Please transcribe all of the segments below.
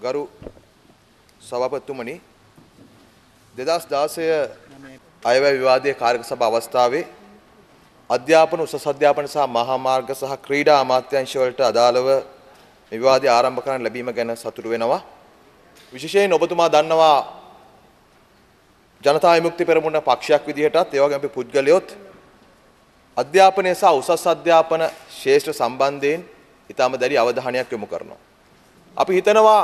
ගරු සභාපතිතුමනි 2016 අයවැය විවාදයේ කාර්යක සභා අවස්ථාවේ අධ්‍යාපන උසස් අධ්‍යාපන සහ මහා මාර්ග සහ ක්‍රීඩා අමාත්‍යාංශ වලට අදාළව විවාදය ආරම්භ කරන්න ලැබීම ගැන සතුටු වෙනවා විශේෂයෙන් ඔබතුමා දන්නවා ජනතා විමුක්ති පෙරමුණ පක්ෂයක් විදිහටත් ඒ වගේම අපි පුද්ගලයොත් අධ්‍යාපනය සහ උසස් අධ්‍යාපන ශාස්ත්‍ර සම්බන්ධයෙන් ඊටම දැඩි අවධානයක් යොමු කරනවා අපි හිතනවා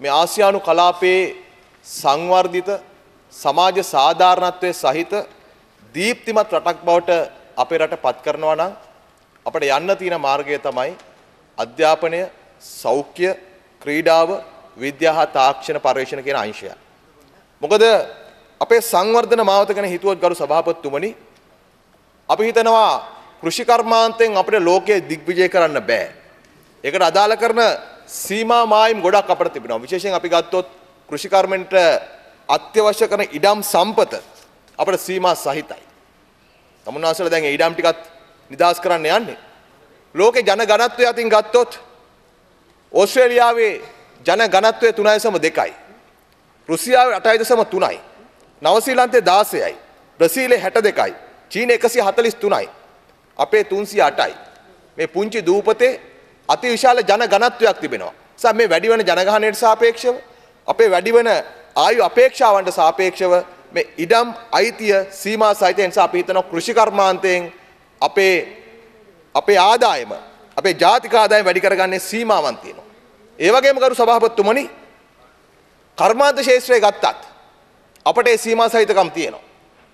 මේ ආසියානු කලාපයේ සංවර්ධිත සමාජ සාධාරණත්වයේ සහිත දීප්තිමත් රටක් බවට අපේ රට පත් කරනවා නම් අපට යන්න තියෙන මාර්ගය තමයි අධ්‍යාපනය, සෞඛ්‍ය, ක්‍රීඩාව, විද්‍යාව හා තාක්ෂණ පර්යේෂණ කියන අංශය. මොකද අපේ සංවර්ධන මාවත ගැන හිතුවත් ගරු සභාපතිතුමනි අපි හිතනවා කෘෂිකර්මාන්තයෙන් අපිට ලෝකය දිග්විජය කරන්න බෑ. ඒකට අදාළ කරන සීමා මායිම් ගොඩක් අපට තිබෙනවා. විශේෂයෙන් අපි ගත්තොත් කෘෂිකර්මෙන්ට අත්‍යවශ්‍ය කරන ඉඩම් සම්පත අපට සීමා සහිතයි. තමුන්වහන්සේලා දැන් ඒ ඉඩම් ටිකත් නිදාස් කරන්න යන්නේ. ලෝකේ ජන ඝනත්වය අතින් ගත්තොත් ඕස්ට්‍රේලියාවේ ජන ඝනත්වය 3.2යි. රුසියාවේ 8.3යි. නවසීලන්තේ 16යි. බ්‍රසීලේ 62යි. චීනේ 143යි. අපේ 308යි. මේ පුංචි දූපතේ අතිවිශාල ජන ගණත්වයක් තිබෙනවා. නිසා මේ වැඩි වෙන ජනගහණයට සාපේක්ෂව අපේ වැඩි වෙන ආයු අපේක්ෂාවන්ට සාපේක්ෂව මේ ඉඩම් අයිතිය සීමා සහිත නිසා අපි හිතනවා කෘෂිකර්මාන්තයෙන් අපේ අපේ ආදායම අපේ ජාතික ආදායම වැඩි කරගන්නේ සීමාවන් තියෙනවා. ඒ වගේම කරු සභාපතිතුමනි කර්මාන්ත ශාස්ත්‍රය ගත්තත් අපට ඒ සීමා සහිතකම් තියෙනවා.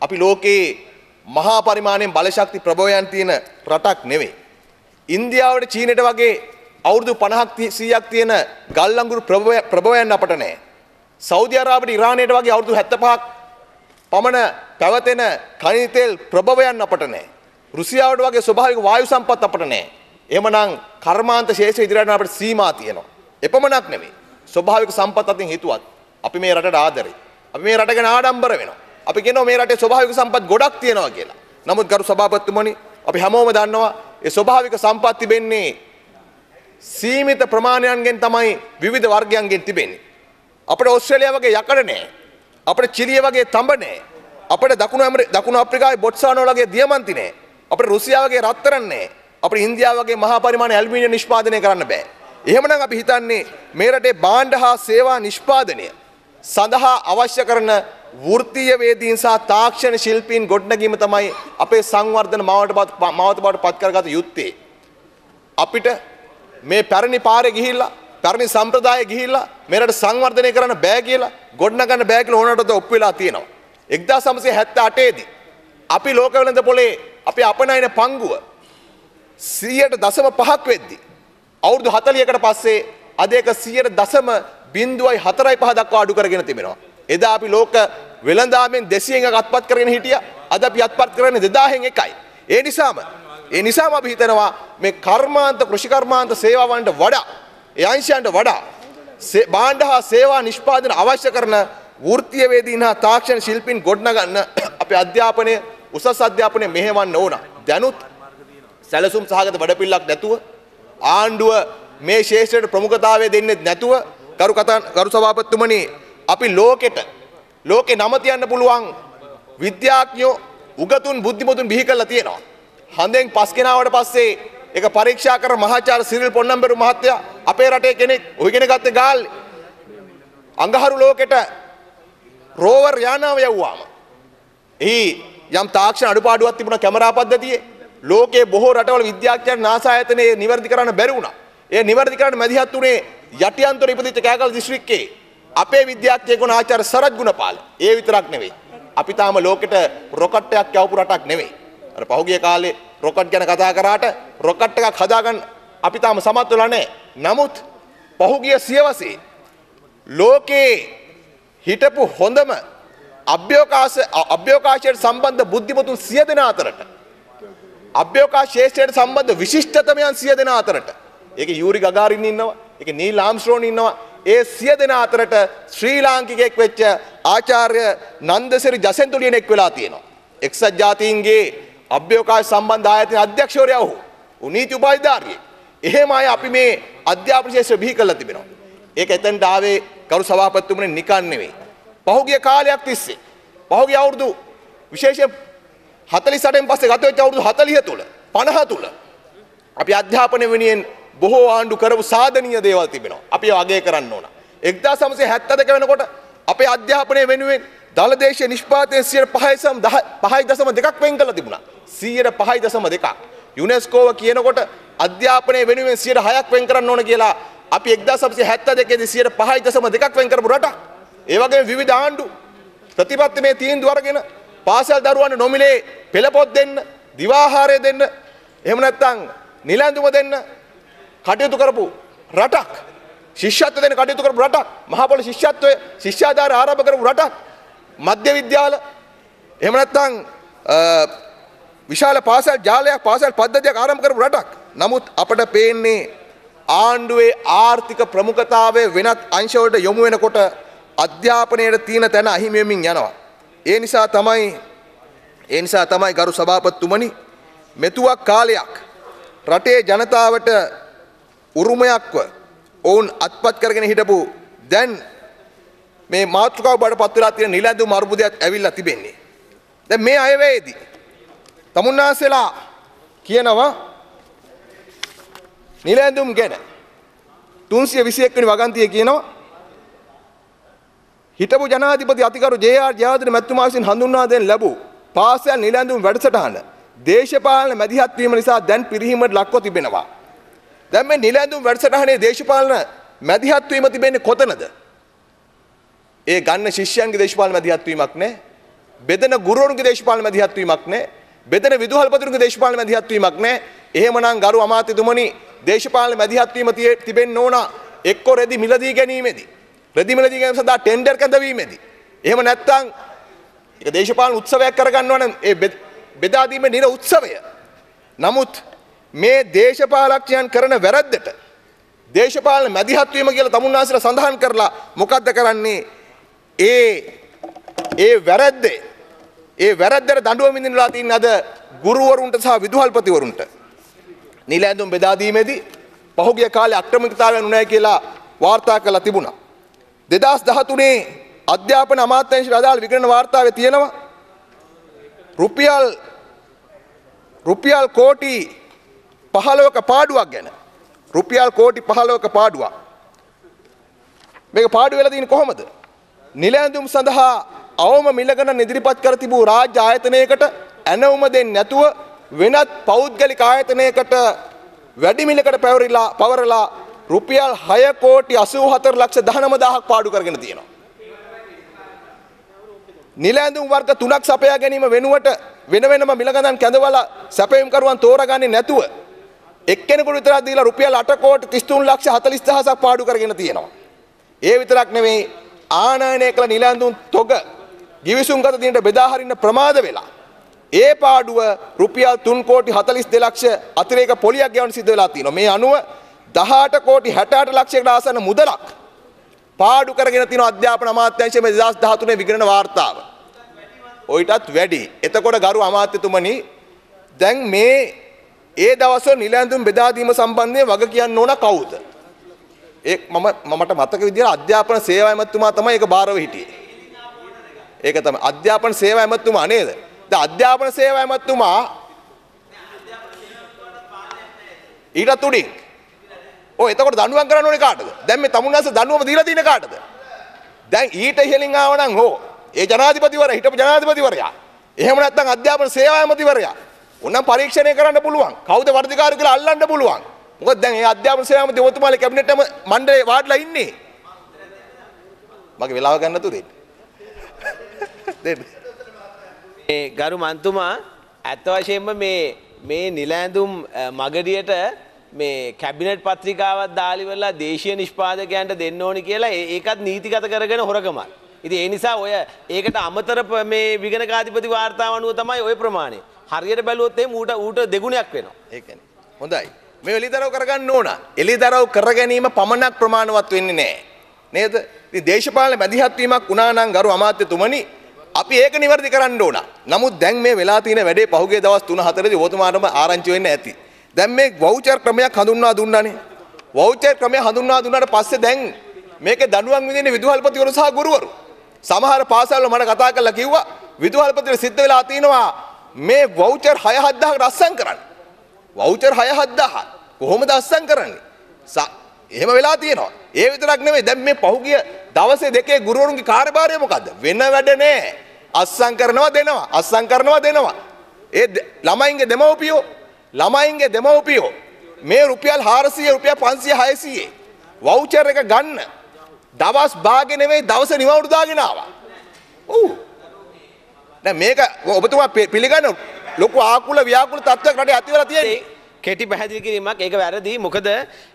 අපි ලෝකේ මහා පරිමාණයෙන් බලශක්ති ප්‍රභවයන් තියෙන රටක් නෙවෙයි. ඉන්දියාවට චීනට වගේ අවුරුදු 50ක් 100ක් තියෙන ගල් අඟුරු ප්‍රභවයන් අපට නැහැ. සෞදි අරාබියට ඉරානයට වගේ අවුරුදු 75ක් පමණ පැවතෙන කණි තෙල් ප්‍රභවයන් අපට නැහැ. රුසියාවට වගේ ස්වභාවික වායු සම්පත් අපට නැහැ. එහෙමනම් කර්මාන්ත ශේෂ ඉදිරියට අපට සීමා තියෙනවා. එපමණක් නෙවෙයි. ස්වභාවික සම්පත් අතින් හිතුවත් අපි මේ රටට ආදරේ. අපි මේ රට ගැන ආඩම්බර වෙනවා. අපි කියනවා මේ රටේ ස්වභාවික සම්පත් ගොඩක් තියෙනවා කියලා. නමුත් ගරු සභාපතිතුමනි අපි හැමෝම දන්නවා ඒ ස්වභාවික සම්පත් තිබෙන්නේ සීමිත ප්‍රමාණයන්ගෙන් තමයි විවිධ වර්ගයන්ගෙන් තිබෙන්නේ. අපිට ඕස්ට්‍රේලියාව වගේ යකඩ නැහැ. අපිට චිලිය වගේ තඹ නැහැ. අපිට දකුණු දකුණු අප්‍රිකාවේ බොට්ස්වානා වගේ දියමන්ති නැහැ. අපිට රුසියාව වගේ රත්තරන් නැහැ. අපිට ඉන්දියාව වගේ මහා පරිමාණ ඇලුමිනියම් නිෂ්පාදනය කරන්න බෑ. එහෙමනම් අපි හිතන්නේ මේ රටේ භාණ්ඩ හා සේවා නිෂ්පාදනය සඳහා අවශ්‍ය කරන වෘත්තීය වේදීන් සහ තාක්ෂණ ශිල්පීන් ගොඩනැගීම තමයි අපේ සංවර්ධන මාවත මාවත බවට පත් කරගත යුත්තේ. අපිට මේ පැරණි පාරේ ගිහිල්ලා පැරණි සම්ප්‍රදාය ගිහිල්ලා මෙරට සංවර්ධනය කරන්න බෑ කියලා ගොඩනගන්න බෑ කියලා ඕනකටද ඔප්පු වෙලා තියෙනවා. 1978 දී අපි ලෝක වෙළඳ පොලේ අපි අපනයන පංගුව 100.5ක් වෙද්දී අවුරුදු 40කට පස්සේ අද ඒක 100.0 දක්වා අඩු කරගෙන තිබෙනවා. එදා අපි ලෝක වෙළඳාමෙන් දෙසියෙන් අත්පත් කරගෙන හිටිය අද අපි අත්පත් කරන්නේ දෙදාහෙන් එකයි. ඒ නිසාම ඒ නිසාම අපි හිතනවා මේ කර්මාන්ත කෘෂිකර්මාන්ත සේවාවන්ට වඩා ඒ අංශයන්ට වඩා බාණ්ඩ හා සේවා නිෂ්පාදන අවශ්‍ය කරන වෘත්තියවේදීන් හා තාක්ෂණ ශිල්පීන් ගොඩනගන්න අපේ අධ්‍යාපනය උසස් අධ්‍යාපනය මෙහෙවන්න ඕන. දැනුත් සැලසුම් සහගත වැඩපිළිවෙලක් නැතුව ආණ්ඩුව මේ ශේෂ්ත්‍රයට ප්‍රමුඛතාවය දෙන්නේ නැතුව කරු කතා කරු සභාපතිතුමනි අපි ලෝකෙට ලෝකේ නම තියන්න පුළුවන් විද්‍යාඥයෝ උගතුන් බුද්ධිමතුන් බිහි කරලා තියෙනවා. හඳෙන් පස් කෙනාවට පස්සේ ඒක පරීක්ෂා කර මහාචාර්ය සිරිල් පොන්නම්බෙරු මහත්තයා අපේ රටේ කෙනෙක් ඔහිගෙන ගත්තේ ගාල්ලේ. අඟහරු ලෝකෙට රෝවර් යානාව යවුවාම එහි යම් තාක්ෂණ අඩුපාඩුවක් තිබුණා කැමරා පද්ධතියේ ලෝකයේ බොහෝ රටවල විද්‍යාඥයන් NASA ආයතනයේ નિවර්දි කරන්න බැරි වුණා. ඒ નિවර්දි කරන්න මැදිහත් වුණේ යටිඅන්තර ඉපදිච්ච කෑකල දිස්ත්‍රික්කයේ අපේ විද්‍යාත්මකුණ ආචාර්ය සරත් ගුණපාල. ඒ විතරක් නෙවෙයි. අපි තාම ලෝකෙට රොකට් එකක් යවපු රටක් නෙවෙයි. අර පහුගිය කාලේ රොකට් ගැන කතා කරාට රොකට් එකක් හදාගන්න අපි තාම සමත් වෙලා නැහැ. නමුත් පහුගිය සියවසේ ලෝකේ හිටපු හොඳම අභ්‍යවකාශ අභ්‍යවකාශයට සම්බන්ධ බුද්ධිමතුන් 100 දෙනා අතරට අභ්‍යවකාශ ශාස්ත්‍රයට සම්බන්ධ විශිෂ්ටතමයන් 100 දෙනා අතරට ඒකේ යූරි ගගාරින් ඉන්නවා ඒකේ නීල් ආම්ස්ට්‍රෝන් ඉන්නවා ඒ සිය දෙනා අතරට ශ්‍රී ලාංකිකයෙක් වෙච්ච ආචාර්ය නන්දසිරි ජසන්තුලියනෙක් වෙලා තියෙනවා. එක්සත් ජාතීන්ගේ අභ්‍යවකාශ සම්බන්ධ ආයතන අධ්‍යක්ෂවරයා ඔහු. උනීති උපාධිධාරියෙක්. එහෙම අය අපි මේ අධ්‍යාපන ශාස්ත්‍රය බිහි කරලා තිබෙනවා. ඒක එතනට ආවේ කරු සභාපතිතුමනේ නිකන් නෙවෙයි. පහුගිය කාලයක් තිස්සේ පහුගිය අවුරුදු විශේෂයෙන් 48 න් පස්සේ ගත වෙච්ච අවුරුදු 40 තුල 50 තුල අපි අධ්‍යාපන වෙනුවෙන් බොහෝ ආණ්ඩු කරපු සාධනීය දේවල් තිබෙනවා. අපි වගේ කරන්න ඕන. 1972 වෙනකොට අපේ අධ්‍යාපනය වෙනුවෙන් දළ දේශීය නිෂ්පාදනය 5.2ක් වෙන් කළා තිබුණා. 5.2ක්. යුනෙස්කෝව කියනකොට අධ්‍යාපනය වෙනුවෙන් 6ක් වෙන් කරන්න ඕන කියලා අපි 1972 දී 5.2ක් වෙන් කරපු රටක්. ඒ වගේම විවිධ ආණ්ඩු ප්‍රතිපත්ති මේ තීන්දුව අරගෙන පාසල් දරුවන්ට නොමිලේ පෙළ පොත් දෙන්න, දිවාහාරය දෙන්න, එහෙම නැත්නම් නිලැඳුම දෙන්න කටයුතු කරපු රටක් ශිෂ්‍යත්ව දෙන කටයුතු කරපු රටක් මහපොළ ශිෂ්‍යත්වයේ ශිෂ්‍යාධාර ආරම්භ කරපු රටක් මධ්‍ය විද්‍යාල එහෙම නැත්නම් විශාල පාසල් ජාලයක් පාසල් පද්ධතියක් ආරම්භ කරපු රටක් නමුත් අපට පේන්නේ ආණ්ඩුවේ ආර්ථික ප්‍රමුඛතාවය වෙනත් අංශවලට යොමු වෙනකොට අධ්‍යාපනයට තියෙන තැන අහිමි වෙමින් යනවා ඒ නිසා තමයි ඒ නිසා තමයි ගරු සභාපතිතුමනි මෙතුවක් කාලයක් රටේ ජනතාවට උරුමයක්ව ඔවුන් අත්පත් කරගෙන හිටපු දැන් මේ මාතෘකාව බඩ පත්වලා තියෙන නිලැඳු මරුපුදයක් ඇවිල්ලා තිබෙන්නේ. දැන් මේ අයවැයේදී තමුන්නාසෙලා කියනවා නිලැඳුම් ගැන 321 වෙනි වගන්තිය කියනවා හිටපු ජනාධිපති අතිගරු ජේ.ආර්. ජයවර්ධන මැතිතුමා විසින් හඳුන්වා දෙන ලැබූ පාසල් නිලැඳුම් වැඩසටහන දේශපාලන මැදිහත් වීම නිසා දැන් පිරිහීමට ලක්ව තිබෙනවා. දැන් මේ නිලැඳුම් වැඩසටහනේ දේශපාලන මැදිහත් වීම තිබෙන්නේ කොතනද? ඒ ගන්න ශිෂ්‍යයන්ගේ දේශපාලන මැදිහත් වීමක් නෑ. බෙදෙන ගුරුවරුන්ගේ දේශපාලන මැදිහත් වීමක් නෑ. බෙදෙන විදුහල්පතිවරුන්ගේ දේශපාලන මැදිහත් වීමක් නෑ. එහෙමනම් ගරු අමාත්‍යතුමනි දේශපාලන මැදිහත් වීම තිබෙන්න ඕන එක්කෝ රෙදි මිලදී ගැනීමේදී. රෙදි මිලදී ගැනීම සඳහා ටෙන්ඩර් කැඳවීමේදී. එහෙම නැත්නම් ඒක දේශපාලන උත්සවයක් කරගන්නවා නම් ඒ බෙදා දීමේ නිර උත්සවය. නමුත් මේ දේශපාලකයන් කරන වැරද්දට දේශපාලන මැදිහත් වීම කියලා තමුන්නාසිර සඳහන් කරලා මොකද්ද කරන්නේ? ඒ ඒ වැරද්දේ ඒ වැරද්දට දඬුවම් විඳින්නලා තින්න අද ගුරුවරුන්ට සහ විදුහල්පතිවරුන්ට නිල ඇඳුම් බෙදා දීමේදී පහුගිය කාලේ අක්‍රමිකතාවයන් උනායි කියලා වාර්තා කරලා තිබුණා. 2013 අධ්‍යාපන අමාත්‍යාංශය අදාළ විගණන වාර්තාවේ තියෙනවා රුපියල් රුපියල් කෝටි පහලවක පාඩුවක් ගැන රුපියල් කෝටි පහලවක පාඩුවක් මේක පාඩු වෙලා තියෙන්නේ කොහොමද නිලැඳුම් සඳහා අවම මිලගණන් ඉදිරිපත් කර තිබූ රාජ්‍ය ආයතනයකට ඇනවුම දෙන්නේ නැතුව වෙනත් පෞද්ගලික ආයතනයකට වැඩි මිලකට පැවරිලා පවරලා රුපියල් 6 කෝටි 84 ලක්ෂ 19000ක් පාඩු කරගෙන තියෙනවා. නිලැඳුම් වර්ග තුනක් සපයා ගැනීම වෙනුවට වෙන වෙනම මිලගණන් කැඳවලා සැපයීම්කරුවන් තෝරාගන්නේ නැතුව එක්කෙනෙකුට විතරක් දීලා රුපියල් 8 කෝටි 33 ලක්ෂ 40000ක් පාඩු කරගෙන තියෙනවා. ඒ විතරක් නෙමෙයි ආනයනය කළ නිලැඳුම් තොග ගිවිසුම්ගත දිනට බෙදා හරින්න ප්‍රමාද වෙලා ඒ පාඩුව රුපියල් 3 කෝටි 42 ලක්ෂ අතිරේක පොලියක් ගෙවන්න සිද්ධ වෙලා තියෙනවා. මේ අනුව 18 කෝටි 68 ලක්ෂයකට ආසන්න මුදලක් පාඩු කරගෙන තියෙන අධ්‍යාපන අමාත්‍යාංශයේ 2013 විගණන වාර්තාව. ඔයිටත් වැඩි. එතකොට ගරු අමාත්‍යතුමනි දැන් මේ ඒ දවස්වල නිල ඇඳුම් බෙදා දීම සම්බන්ධයෙන් වග කියන්න ඕන කවුද? ඒ මම මමට මතක විදිහට අධ්‍යාපන සේවා ඇමතුමා තමයි ඒක බාරව හිටියේ. ඒක තමයි අධ්‍යාපන සේවා ඇමතුමා නේද? දැන් අධ්‍යාපන සේවා ඇමතුමා ඊටත් උඩින් ඔය එතකොට දඬුවම් කරන්න ඕනේ කාටද? දැන් මේ තමුන්නාස දඬුවම දීලා තියෙන කාටද? දැන් ඊට ඉහලින් ආව නම් හෝ ඒ ජනාධිපතිවරයා හිටපු ජනාධිපතිවරයා. එහෙම නැත්නම් අධ්‍යාපන සේවා ඇමතිවරයා. ඕනම් පරීක්ෂණය කරන්න පුළුවන්. කවුද වර්ධිකාරු කියලා අල්ලන්න පුළුවන්. මොකද දැන් මේ අධ්‍යාපන සේනාවේ දෙවතුමාලේ කැබිනට්ම මණ්ඩලේ වාඩිලා ඉන්නේ. මගේ වෙලාව ගන්න නැතුව දෙන්න. දෙන්න. මේ ගරු මන්තුමා ඇත්ත වශයෙන්ම මේ මේ නිලැඳුම් මගඩියට මේ කැබිනට් පත්‍රිකාවක් දාලිවලා දේශීය නිෂ්පාදකයන්ට දෙන්න ඕනි කියලා ඒකත් නීතිගත කරගෙන හොරකමක්. ඉතින් ඒ නිසා ඔය ඒකට අමතර මේ විගණකාධිපති වාර්තාව අනුව තමයි ওই ප්‍රමාණය. හරියට බැලුවොත් එහෙම ඌට ඌට දෙගුණයක් වෙනවා. ඒකනේ. හොඳයි. මේ එළිදරව් කරගන්න ඕන. එළිදරව් කර ගැනීම පමණක් ප්‍රමාණවත් වෙන්නේ නැහැ. නේද? ඉතින් දේශපාලන බැඳිහත් වීමක් වුණා නම් ගරු අමාත්‍යතුමනි අපි ඒක નિවර්දි කරන්න ඕන. නමුත් දැන් මේ වෙලා තියෙන වැඩේ පහුගිය දවස් 3-4 දී ඔබතුමාටම ආරංචි වෙන්න ඇති. දැන් මේ වවුචර් ක්‍රමයක් හඳුන්වා දුන්නානේ. වවුචර් ක්‍රමය හඳුන්වා දුන්නාට පස්සේ දැන් මේකේ දඬුවම් විඳින්නේ විදුහල්පතිවරු සහ ගුරුවරු. සමහර පාසල්වල මට කතා කරලා කිව්වා විදුහල්පතිවරු සිද්ධ වෙලා තිනවා මේ වෞචර් 6-7000කට අස්සම් කරන්න. වෞචර් 6-7000 කොහොමද අස්සම් කරන්නේ? එහෙම වෙලා තියෙනවා. ඒ විතරක් නෙමෙයි දැන් මේ පහුගිය දවසේ දෙකේ ගුරුවරුන්ගේ කාර්යභාරය මොකද්ද? වෙන වැඩ නෑ. අස්සම් කරනවා දෙනවා. අස්සම් කරනවා දෙනවා. ඒ ළමයින්ගේ දෙමව්පියෝ ළමයින්ගේ දෙමව්පියෝ මේ රුපියල් 400 රුපියල් 500 600 වවුචර් එක ගන්න දවස් භාගෙ නෙමෙයි දවසේ නිවවුරු දාගෙන ආවා. ඔව් දැන් මේක ඔබතුමා පිළිගන්න ලොකු ආකුල ව්‍යාකුල තත්ත්වයක් රටේ ඇති වෙලා තියෙන්නේ කෙටි පැහැදිලි කිරීමක් ඒක වැරදි මොකද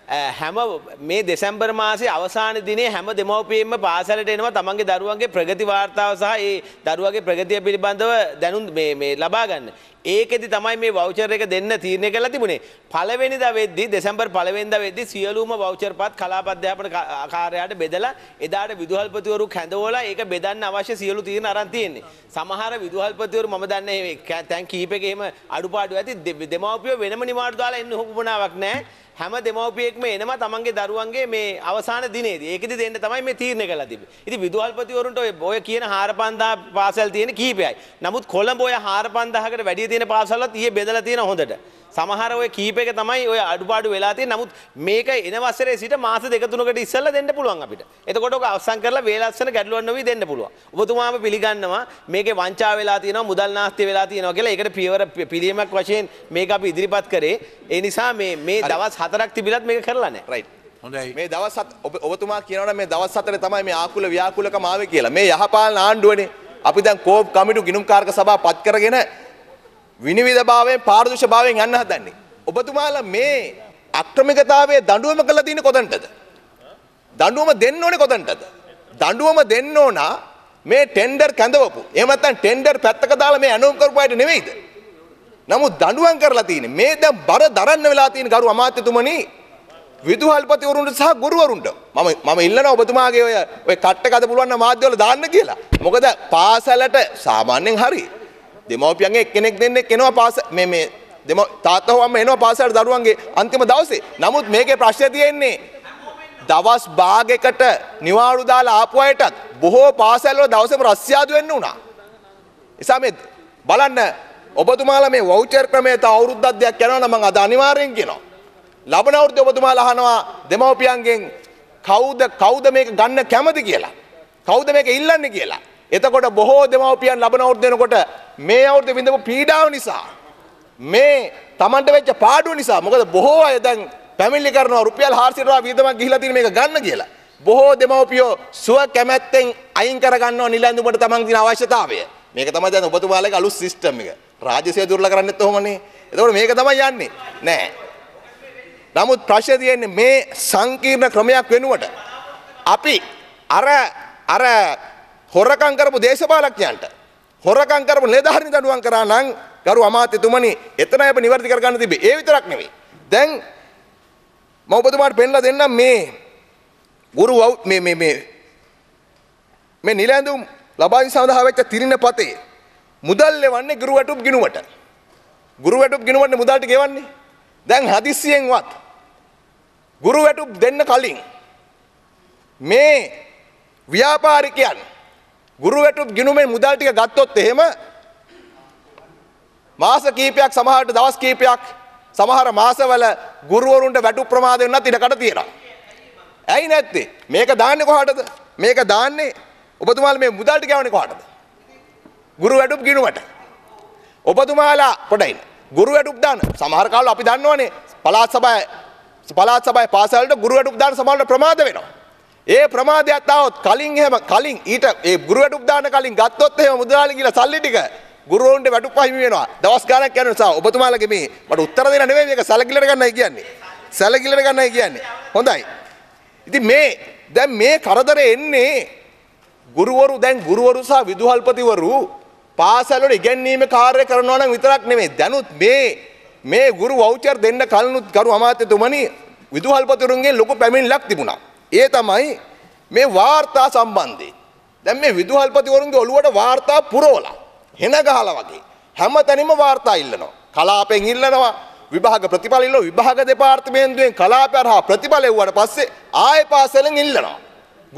හැම මේ දෙසැම්බර් මාසේ අවසාන දිනේ හැම දෙමව්පියෙන්ම පාසලට එනවා තමන්ගේ දරුවන්ගේ ප්‍රගති වාර්තාව සහ ඒ දරුවගේ ප්‍රගතිය පිළිබඳව දැනුම් මේ මේ ලබා ගන්න. ඒකෙදි තමයි මේ වවුචර් එක දෙන්න තීරණය කරලා තිබුණේ. පළවෙනිදා වෙද්දී දෙසැම්බර් පළවෙනිදා වෙද්දී සියලුම වවුචර් පත් කලාප අධ්‍යාපන කාර්යාලයට බෙදලා එදාට විදුහල්පතිවරු කැඳවලා ඒක බෙදන්න අවශ්‍ය සියලු තීරණ අරන් තියෙන්නේ. සමහර විදුහල්පතිවරු මම දන්නේ තැන් කිහිපයක එහෙම අඩුපාඩු ඇති දෙමව්පියෝ වෙනම නිවාඩු දාලා එන්න හොකුමනාවක් නැහැ. හැම දෙමව්පියෙක්ම එනවා තමන්ගේ දරුවන්ගේ මේ අවසාන දිනේදී. ඒකෙදි දෙන්න තමයි මේ තීරණය කරලා තිබෙන්නේ. ඉතින් විදුහල්පතිවරුන්ට ඔය ඔය කියන 4500 පාසල් තියෙන කීපයයි. නමුත් කොළඹ ඔය 4500කට වැඩිය තියෙන පාසල්වත් ඊයේ බෙදලා තියෙන හොඳට. සමහර ඔය කීපයක තමයි ඔය අඩුපාඩු වෙලා තියෙන්නේ. නමුත් මේක එන වසරේ සිට මාස දෙක තුනකට ඉස්සෙල්ලා දෙන්න පුළුවන් අපිට. එතකොට ඔක අවසන් කරලා වේලස්සන ගැටලුවක් නොවි දෙන්න පුළුවන්. ඔබතුමාම පිළිගන්නවා මේකේ වංචා වෙලා තියෙනවා මුදල් නාස්ති වෙලා තියෙනවා කියලා. ඒකට පියවර පිළියමක් වශයෙන් මේක අපි ඉදිරිපත් කරේ. ඒ නිසා මේ මේ දවස් හතරක් තිබිලත් මේක කරලා නැහැ. රයිට්. හොඳයි. මේ දවස් හත ඔබතුමා කියනවනේ මේ දවස් හතරේ තමයි මේ ආකුල ව්‍යාකුලකම ආවේ කියලා. මේ යහපාලන ආණ්ඩුවනේ අපි දැන් කෝප් කමිටු ගිනුම්කාරක සභා පත් කරගෙන විනිවිදභාවයෙන් පාරදුෂභාවයෙන් යන්න හදන්නේ. ඔබතුමාලා මේ අක්‍රමිකතාවයේ දඬුවම කළා තියෙන්නේ කොතනටද? දඬුවම දෙන්න ඕනේ කොතනටද? දඬුවම දෙන්න ඕනා මේ ටෙන්ඩර් කැඳවපු. එහෙම නැත්නම් ටෙන්ඩර් පැත්තක දාලා මේ ඇනවුම් කරපු අයට නෙවෙයිද? නමුත් දඬුවම් කරලා තියෙන්නේ මේ දැන් බර දරන්න වෙලා තියෙන ගරු අමාත්‍යතුමනි විදුහල්පතිවරුන්ට සහ ගුරුවරුන්ට මම මම ඉල්ලනවා ඔබතුමාගේ ඔය ඔය කට්ට කද පුළුවන් නම් මාධ්‍යවල දාන්න කියලා. මොකද පාසලට සාමාන්‍යයෙන් හරි දෙමව්පියන්ගේ එක්කෙනෙක් දෙන්නෙක් එනවා පාස මේ මේ දෙම තාත්තා හොම්ම එනවා පාසලට දරුවන්ගේ අන්තිම දවසේ. නමුත් මේකේ ප්‍රශ්නේ තියෙන්නේ දවස් භාගයකට නිවාඩු දාලා ආපු අයටත් බොහෝ පාසල්වල දවසේම රස්සියාදු වෙන්න උනා. එසම බලන්න ඔබතුමාලා මේ වෞචර් ක්‍රමය තව අවුරුද්දක් දෙයක් යනවනම් මම අද අනිවාර්යෙන් කියනවා. ලබන අවුරුද්දේ ඔබතුමාලා අහනවා දෙමව්පියන්ගෙන් කවුද කවුද මේක ගන්න කැමති කියලා. කවුද මේක ඉල්ලන්නේ කියලා. එතකොට බොහෝ දෙමව්පියන් ලබන අවුරුද්ද වෙනකොට මේ අවුරුද්දේ විඳපු පීඩාව නිසා මේ Tamanට වෙච්ච පාඩුව නිසා මොකද බොහෝ අය දැන් පැමිණිලි කරනවා රුපියල් 400 රூபා වියදමක් ගිහිලා තියෙන මේක ගන්න කියලා. බොහෝ දෙමව්පියෝ සුව කැමැත්තෙන් අයින් කරගන්නවා නිලැඳුමට Taman දින අවශ්‍යතාවය. මේක තමයි දැන් ඔබතුමාලගේ අලුත් සිස්ටම් එක. රාජ්‍යසය දුර්ල කරන්නෙත් ඔහොමනේ. එතකොට මේක තමයි යන්නේ. නෑ. නමුත් ප්‍රශ්නේ තියෙන්නේ මේ සංකීර්ණ ක්‍රමයක් වෙනුවට අපි අර අර හොරකම් කරපු දේශපාලකයන්ට හොරකම් කරපු නිලධාරීන් දඩුවම් කරා නම් ගරු අමාත්‍යතුමනි එතන අප නිවැරදි කරගන්න තිබේ. ඒ විතරක් නෙවෙයි. දැන් මම ඔබතුමාට පෙන්ලා දෙන්නම් මේ ගුරු මේ මේ මේ මේ නිලැඳුම් ලබා ගැනීම සඳහා වෙච්ච තිරිනපතේ මුදල් ලෙවන්නේ ගුරු වැටුප් ගිණුමට. ගුරු වැටුප් ගිණුමට මුදල්ට ගෙවන්නේ. දැන් හදිස්සියෙන්වත් ගුරු වැටුප් දෙන්න කලින් මේ ව්‍යාපාරිකයන් ගුරු වැටුප් ගිණුමෙන් මුදල් ටික ගත්තොත් එහෙම මාස කීපයක් සමහරට දවස් කීපයක් සමහර මාසවල ගුරුවරුන්ට වැටුප් ප්‍රමාද වෙන්නත් ඉඩකඩ තියෙනවා. ඇයි නැත්තේ? මේක දාන්නේ කොහටද? මේක දාන්නේ ඔබතුමාලා මේ මුදල් ටික යවන්නේ කොහටද? ගුරු වැඩුප් ගිණුමට. ඔබතුමාලා පොඩයින. ගුරු වැඩුප් දාන සමහර කාලවල අපි දන්නවනේ පළාත් සභාවේ පළාත් සභාවේ පාසලට ගුරු වැඩුප් දාන සමහරට ප්‍රමාද වෙනවා. ඒ ප්‍රමාදයක් ආවොත් කලින් එහෙම කලින් ඊට ඒ ගුරු වැඩුප් දාන කලින් ගත්තොත් එහෙම මුදලාලි කියලා සල්ලි ටික ගුරුවරුන්ට වැටුප් අහිමි වෙනවා. දවස් ගාණක් යන නිසා ඔබතුමාලගේ මේ මට උත්තර දෙන්න නෙමෙයි මේක සැලකිල්ලට ගන්නයි කියන්නේ. සැලකිල්ලට ගන්නයි කියන්නේ. හොඳයි. ඉතින් මේ දැන් මේ කරදරේ එන්නේ ගුරුවරු දැන් ගුරුවරු සහ විදුහල්පතිවරු පාසල්වල ඉගැන්වීම කාර්ය කරනවා නම් විතරක් නෙමෙයි දැනුත් මේ මේ ගුරු වවුචර් දෙන්න කලනුත් කරු අමාත්‍යතුමනි විදුහල්පතිවරුන්ගේ ලොකු පැමිණිල්ලක් තිබුණා. ඒ තමයි මේ වාර්තා සම්බන්ධයෙන්. දැන් මේ විදුහල්පතිවරුන්ගේ ඔළුවට වාර්තා පුරවලා හෙන ගහලා වගේ හැමතැනම වාර්තා ඉල්ලනවා. කලාපෙන් ඉල්ලනවා. විභාග ප්‍රතිඵල ඉල්ලනවා. විභාග දෙපාර්තමේන්තුවෙන් කලාපය හරහා ප්‍රතිඵල එව්වට පස්සේ ආයෙ පාසලෙන් ඉල්ලනවා.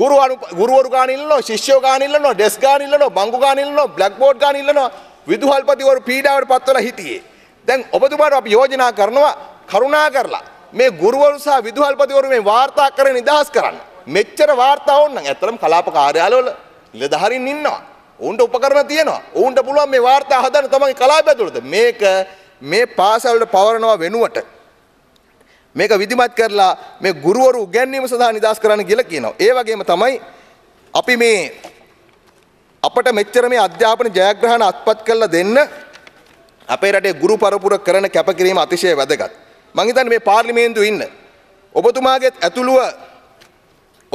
గురువు అను గురువురు కానిళ్ళనో శిష్యు కానిళ్ళనో డెస్క్ కానిళ్ళనో බංගු කානිල්ලනෝ බ්ලක් බෝඩ් කානිල්ලනෝ විදුහල්පතිවරු පීඩාවට පත්වලා හිටියේ. දැන් ඔබතුමාට අපි යෝජනා කරනවා කරුණා කරලා මේ ගුරුවරු සහ විදුහල්පතිවරු මේ වාර්තා කරේ නිදහස් කරන්න. මෙච්චර වාර්තා ඕන නම් ඇත්තටම කලාප කාර්යාලවල නිලධාරීන් ඉන්නවා. ඔවුන්ට උපකරණ තියෙනවා. ඔවුන්ට පුළුවන් මේ වාර්තා හදන්න තමන්ගේ කලාපය ඇතුළත. මේක මේ පාසල්වලට පවරනවා වෙනුවට මේක විධිමත් කරලා මේ ගුරුවරු උගන්වීම සඳහා නිදාස් කරන්න කියලා කියනවා. ඒ වගේම තමයි අපි මේ අපට මෙච්චර මේ අධ්‍යාපන ජයග්‍රහණ අත්පත් කරලා දෙන්න අපේ රටේ ගුරු පරපුර කරන කැපකිරීම අතිශය වැදගත්. මං හිතන්නේ මේ පාර්ලිමේන්තුවේ ඉන්න ඔබතුමාගේත් ඇතුළුව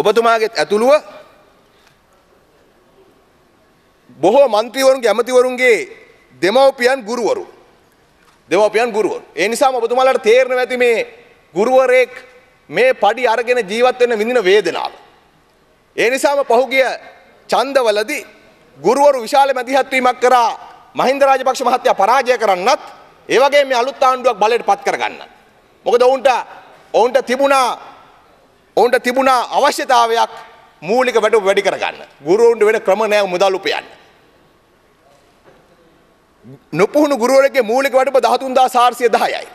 ඔබතුමාගේත් ඇතුළුව බොහෝ മന്ത്രിවරුන්ගේ ඇමතිවරුන්ගේ දෙමව්පියන් ගුරුවරු දෙමව්පියන් ගුරුවරු. ඒ නිසාම ඔබතුමාලාට තේරෙනවා ඇති මේ ගුරුවරයෙක් මේ පඩි අරගෙන ජීවත් වෙන විඳින වේදනාව. ඒ නිසාම පහුගිය ඡන්දවලදී ගුරුවරු විශාල මැදිහත් වීමක් කරා මහින්ද රාජපක්ෂ මහත්තයා පරාජය කරන්නත් ඒ වගේම මේ අලුත් ආණ්ඩුවක් බලයට පත් කරගන්නත්. මොකද ඔවුන්ට ඔවුන්ට තිබුණා ඔවුන්ට තිබුණා අවශ්‍යතාවයක් මූලික වැඩ වැඩි කරගන්න. ගුරුවරුන්ට වෙන ක්‍රම නැහැ මුදල් උපයන්න. නොපුහුණු ගුරුවරයෙක්ගේ මූලික වැඩම 13410යි.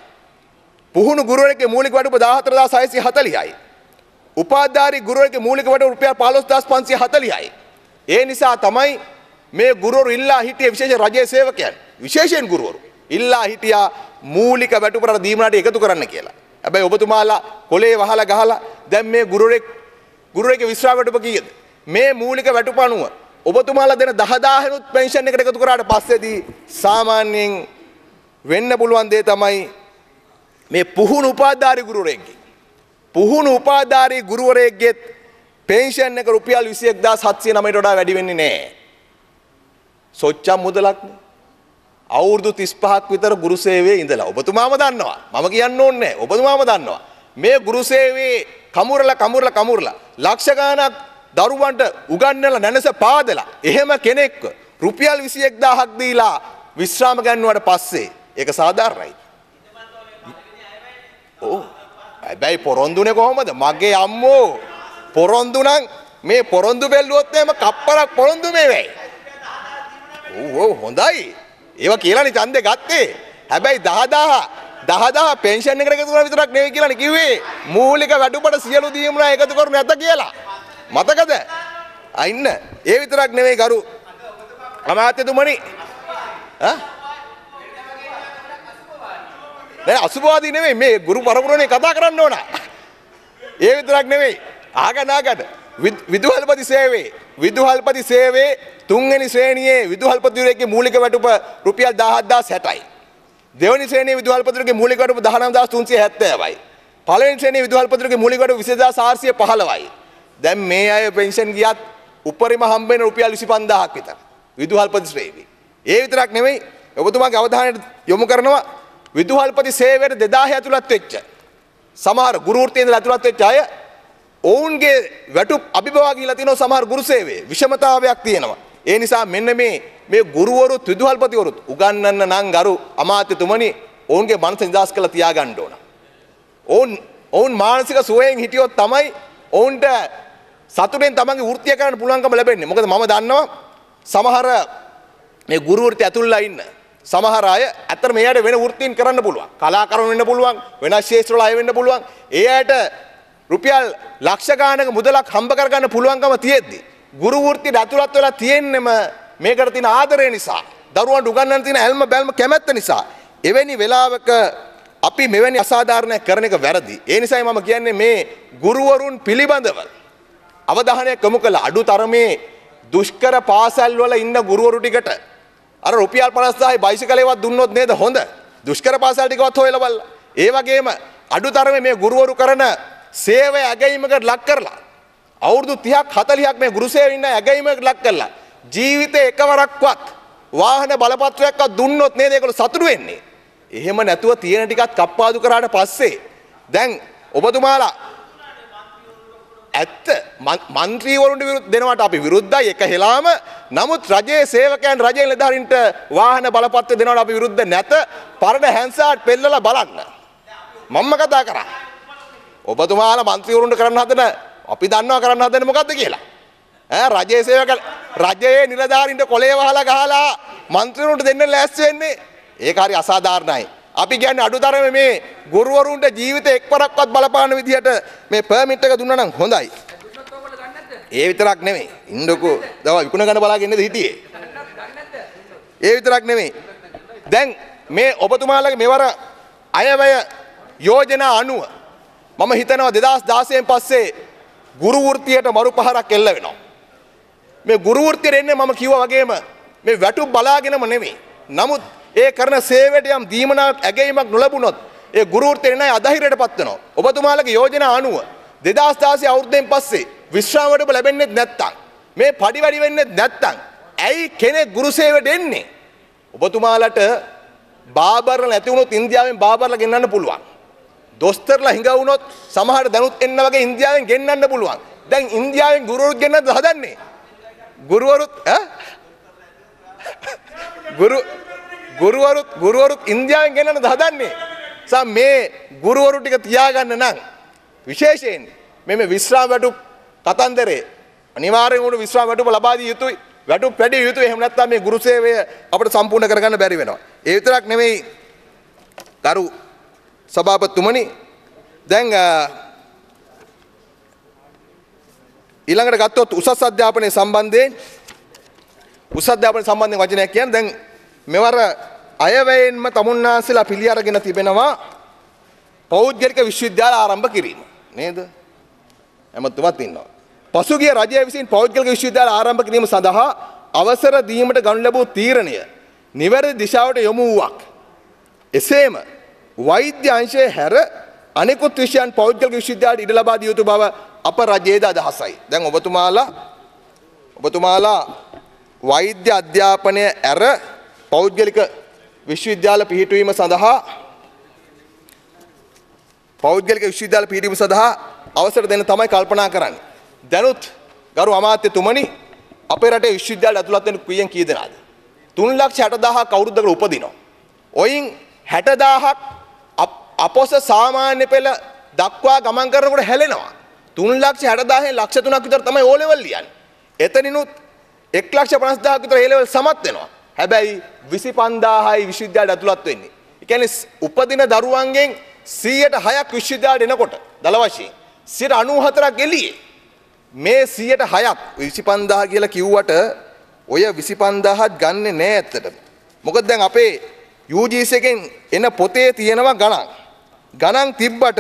පුහුණු ගුරුවරගේ මූලික වටුප 14640යි. උපාධාරී ගුරුවරගේ මූලික වටුප රුපියල් 15540යි. ඒ නිසා තමයි මේ ගුරුවරු ඉල්ලා හිටියේ විශේෂ රජයේ සේවකයන් විශේෂයෙන් ගුරුවරු ඉල්ලා හිටියා මූලික වැටුපරට දීමනට එකතු කරන්න කියලා. හැබැයි ඔබතුමාලා කොලේ වහලා ගහලා දැන් මේ ගුරුවරෙක් ගුරුවරයෙක්ගේ විශ්‍රාම වැටුප කීයද? මේ මූලික වැටුප අනුව ඔබතුමාලා දෙන 10000 පෙන්ෂන් එකට එකතු කරාට පස්සේදී සාමාන්‍යයෙන් වෙන්න පුළුවන් දේ තමයි මේ පුහුණු උපාධාරි ගුරුවරයෙක්ගේ. පුහුණු උපාධාරී ගුරුවරයෙක්ගෙත් පේෂන් එක රුපියල් විසියෙක් දා සත්සය නමට වඩා වැඩිවෙන්නේ නෑ. සොච්චම් මුදලක්න අවුරුදු තිස්පහක් විතර ගුරුසේවේ ඉඳලා ඔබතුමාම දන්නවා මම කියන්න ඕන්නේ ඔබතුමාම දන්නවා. මේ ගුරුසේවේ කමුරල කමුරල කමුරල ලක්ෂගානක් දරුවන්ට උගන්නල නැනස පාදලා එහෙම කෙනෙක් රුපියල් විසියෙක් දාහක් දීලා විශ්‍රාම ගැන්නුවට පස්සේ ඒක සාධාරණයි. ඕ හැබැයි පොරොන්දුනේ කොහොමද මගේ අම්මෝ පොරොන්දු නම් මේ පොරොන්දු බෙල්ලුවොත් එහෙම කප්පරක් පොරොන්දු මේ වෙයි ඔව් ඔව් හොඳයි ඒවා කියලානේ ඡන්දේ ගත්තේ හැබැයි 10000 10000 පෙන්ෂන් එකට එකතු කරන විතරක් නෙවෙයි කියලානේ කිව්වේ මූලික වැඩුපට සියලු දීමුලා එකතු කරු නැද්ද කියලා මතකද අන්න ඒ විතරක් නෙවෙයි කරු අමාත්‍යතුමනි ඈ දැන් අසුභවාදී නෙමෙයි මේ ගුරු පරපුරනේ කතා කරන්න ඕන. ඒ විතරක් නෙමෙයි. ආගන ආගන විදුහල්පති සේවේ විදුහල්පති සේවේ තුන්වෙනි ශ්‍රේණියේ විදුහල්පතිවරයෙක්ගේ මූලික වැටුප රුපියල් 17600යි. දෙවනි ශ්‍රේණියේ විදුහල්පතිවරයෙගේ මූලික වැටුප 19370යි. පළවෙනි ශ්‍රේණියේ විදුහල්පතිවරයෙගේ මූලික වැටුප 20415යි. දැන් මේ අය පෙන්ෂන් ගියත් උපරිම හම්බෙන රුපියල් 25000ක් විතර විදුහල්පති ශ්‍රේණියේ. ඒ විතරක් නෙමෙයි ඔබතුමාගේ අවධානයට යොමු කරනවා විදුහල්පති සේවයට දෙදාහ ඇතුළත් වෙච්ච. සමහර ගුරුෘතියන්ද ඇතුළත් වෙච්ච අය ඔවුන්ගේ වැටු අභිභවාගීලා තිනෝ සමහර ගුරුසේවේ විෂමතාවයක් තියෙනවා. ඒ නිසා මෙන්න මේ මේ ගුරුවරු විදුහල්පතිවරුත් උගන්නන්න නම් ගරු අමාත්‍යතුමනි ඔවුන්ගේ මනස නිදහස් කරලා තියාගන්න ඕන. ඔවුන් ඔවුන් මානසික සුවයෙන් හිටියොත් තමයි ඔවුන්ට සතුටෙන් තමන්ගේ වෘත්තිය කරන්න පුළුවන්කම ලැබෙන්නේ. මොකද මම දන්නවා සමහර මේ ගුරු වෘත්ති ඇතුළලා ඉන්න සමහර අය ඇත්තට මෙයාට වෙන වෘත්තීන් කරන්න පුළුවන්. කලාකරුවන් වෙන්න පුළුවන්, වෙනස් ශේෂ්ත්‍රවල අය වෙන්න පුළුවන්. ඒ අයට රුපියල් ලක්ෂ ගාණක මුදලක් හම්බ කරගන්න පුළුවන්කම තියෙද්දි ගුරු වෘත්තියට ඇතුළත් වෙලා තියෙන්නෙම මේකට තියෙන ආදරය නිසා, දරුවන්ට උගන්වන්න තියෙන ඇල්ම බැල්ම කැමැත්ත නිසා. එවැනි වෙලාවක අපි මෙවැනි අසාධාරණයක් කරන එක වැරදි. ඒ නිසයි මම කියන්නේ මේ ගුරුවරුන් පිළිබඳව අවධානයක් යොමු කළ අඩු තරමේ දුෂ්කර පාසල් වල ඉන්න ගුරුවරු ටිකට අර රුපියල් 50000යි බයිසිකලේවත් දුන්නොත් නේද හොඳ? දුෂ්කර පාසල් ටිකවත් හොයලා බලලා. ඒ වගේම අඩුතරමේ මේ ගුරුවරු කරන සේවය ඇගීමකට ලක් කරලා අවුරුදු 30ක් 40ක් මේ ගුරු සේවය ඉන්න ඇගීමකට ලක් කරලා ජීවිතේ එකවරක්වත් වාහන බලපත්‍රයක්වත් දුන්නොත් නේද ඒගොල්ලෝ සතුටු වෙන්නේ. එහෙම නැතුව තියෙන ටිකත් කප්පාදු කරාට පස්සේ දැන් ඔබතුමාලා ඇත්ත මන්ත්‍රීවරුන්ට විරුද්ධ දෙනවට අපි විරුද්ධයි එක හෙලාම නමුත් රජයේ සේවකයන් රජයේ නිලධාරීන්ට වාහන බලපත්‍ර දෙනවට අපි විරුද්ධ නැත පරණ හැන්සාට් පෙල්ලලා බලන්න මම කතා කරා ඔබතුමාලා මන්ත්‍රීවරුන්ට කරන්න හදන අපි දන්නවා කරන්න හදන්නේ මොකද්ද කියලා ඈ රජයේ සේවක රජයේ නිලධාරීන්ට කොලේ වහලා ගහලා මන්ත්‍රීවරුන්ට දෙන්න ලෑස්ති වෙන්නේ ඒක හරි අසාධාරණයි අපි කියන්නේ අඩුතරමේ මේ ගුරුවරුන්ට ජීවිතේ එක්වරක්වත් බලපාන විදිහට මේ පර්මිට් එක දුන්නා නම් හොඳයි. ඒ විතරක් නෙමෙයි. ඉන්නකෝ දව විකුණ ගන්න බලාගෙන ඉන්නද හිටියේ? ඒ විතරක් නෙමෙයි. දැන් මේ ඔබතුමාලගේ මෙවර අයවැය යෝජනා අනුව මම හිතනවා 2016න් පස්සේ ගුරු වෘත්තියට මරු පහරක් එල්ල වෙනවා. මේ ගුරු වෘත්තියට එන්නේ මම කිව්වා වගේම මේ වැටුප් බලාගෙනම නෙමෙයි. නමුත් ඒ කරන සේවයට යම් දීමනාවක් ඇගැයීමක් නොලැබුණොත් ඒ ගුරුවෘත්වයෙන් නෑ අධෛර්යයට පත් වෙනවා. ඔබතුමාලගේ යෝජනා අනුව 2016 අවුරුද්දෙන් පස්සේ විශ්‍රාමයට ලැබෙන්නේ නැත්තම් මේ padi වැඩි වෙන්නේ නැත්තම් ඇයි කෙනෙක් ගුරු සේවයට එන්නේ? ඔබතුමාලට බාබර්ලා නැති වුණොත් ඉන්දියාවෙන් බාබර්ලා ගෙන්නන්න පුළුවන්. දොස්තරලා හිඟ වුණොත් සමහර දැනුත් එන්න වගේ ඉන්දියාවෙන් ගෙන්නන්න පුළුවන්. දැන් ඉන්දියාවෙන් ගුරුවරුත් ගෙන්නන්නද හදන්නේ? ගුරුවරුත් ඈ ගුරු ගුරුවරුත් ගුරුවරුත් ඉන්දියාවෙන් ගෙනනද හදන්නේ. සා මේ ගුරුවරු ටික තියාගන්න නම් විශේෂයෙන් මේ මේ විශ්‍රාම වැටුප් කතන්දරේ අනිවාර්යෙන් උණු විශ්‍රාම වැටුප ලබා දිය යුතුයි. වැටුප් වැඩි යුතුයි. එහෙම නැත්නම් මේ ගුරු සේවය අපිට සම්පූර්ණ කරගන්න බැරි වෙනවා. ඒ විතරක් නෙමෙයි ගරු සභාපතිතුමනි දැන් ඊළඟට ගත්තොත් උසස් අධ්‍යාපනය සම්බන්ධයෙන් උසස් අධ්‍යාපනය සම්බන්ධයෙන් වචනයක් කියන්නේ දැන් මෙවර අයවැයෙන්ම තමුන්නාන්සලා පිළි අරගෙන තිබෙනවා පෞද්ගලික විශ්වවිද්‍යාල ආරම්භ කිරීම නේද? එමත්තුමත් ඉන්නවා. පසුගිය රජය විසින් පෞද්ගලික විශ්වවිද්‍යාල ආරම්භ කිරීම සඳහා අවසර දීමට ගනු ලැබූ තීරණය නිවැරදි දිශාවට යොමු වූවක්. එසේම වෛද්‍ය අංශය හැර අනෙකුත් විෂයන් පෞද්ගලික විශ්වවිද්‍යාලයට ඉඩ ලබා දිය යුතු බව අප රජයේද අදහසයි. දැන් ඔබතුමාලා ඔබතුමාලා වෛද්‍ය අධ්‍යාපනය ඇර පෞද්ගලික විශ්වවිද්‍යාල පිහිටුවීම සඳහා පෞද්ගලික විශ්වවිද්‍යාල පිහිටීම සඳහා අවසර දෙන්න තමයි කල්පනා කරන්නේ. දැනුත් ගරු අමාත්‍යතුමනි අපේ රටේ විශ්වවිද්‍යාල ඇතුළත් වෙන කීයෙන් කී දෙනාද? 360000ක් අවුරුද්දකට උපදිනවා. ඔයින් 60000ක් අපොස සාමාන්‍ය පෙළ දක්වා ගමන් කරනකොට හැලෙනවා. 360000න් ලක්ෂ 3ක් විතර තමයි ඕ ලෙවල් ලියන්නේ. එතනිනුත් 150000ක් විතර ඒ ලෙවල් සමත් වෙනවා. හැබැයි විසි පන්දාහයි විශ්විද්‍යාලයට ඇතුළත් වෙන්නේ. එකැන උපදින දරුවන්ගෙන් සීයට හයක් විශ්විද්‍යාලට එනකොට දළ වශයෙන්. සිට අනූහතරක් එලියේ. මේ සියට හයක් විසි පන්දාහ කියලා කිව්වට ඔය විසි පන්දාහත් ගන්න නෑ ඇත්තට. මොකද දැන් අපේ යජීසකෙන් එන පොතේ තියෙනවා ගණන්. ගණන් තිබ්බට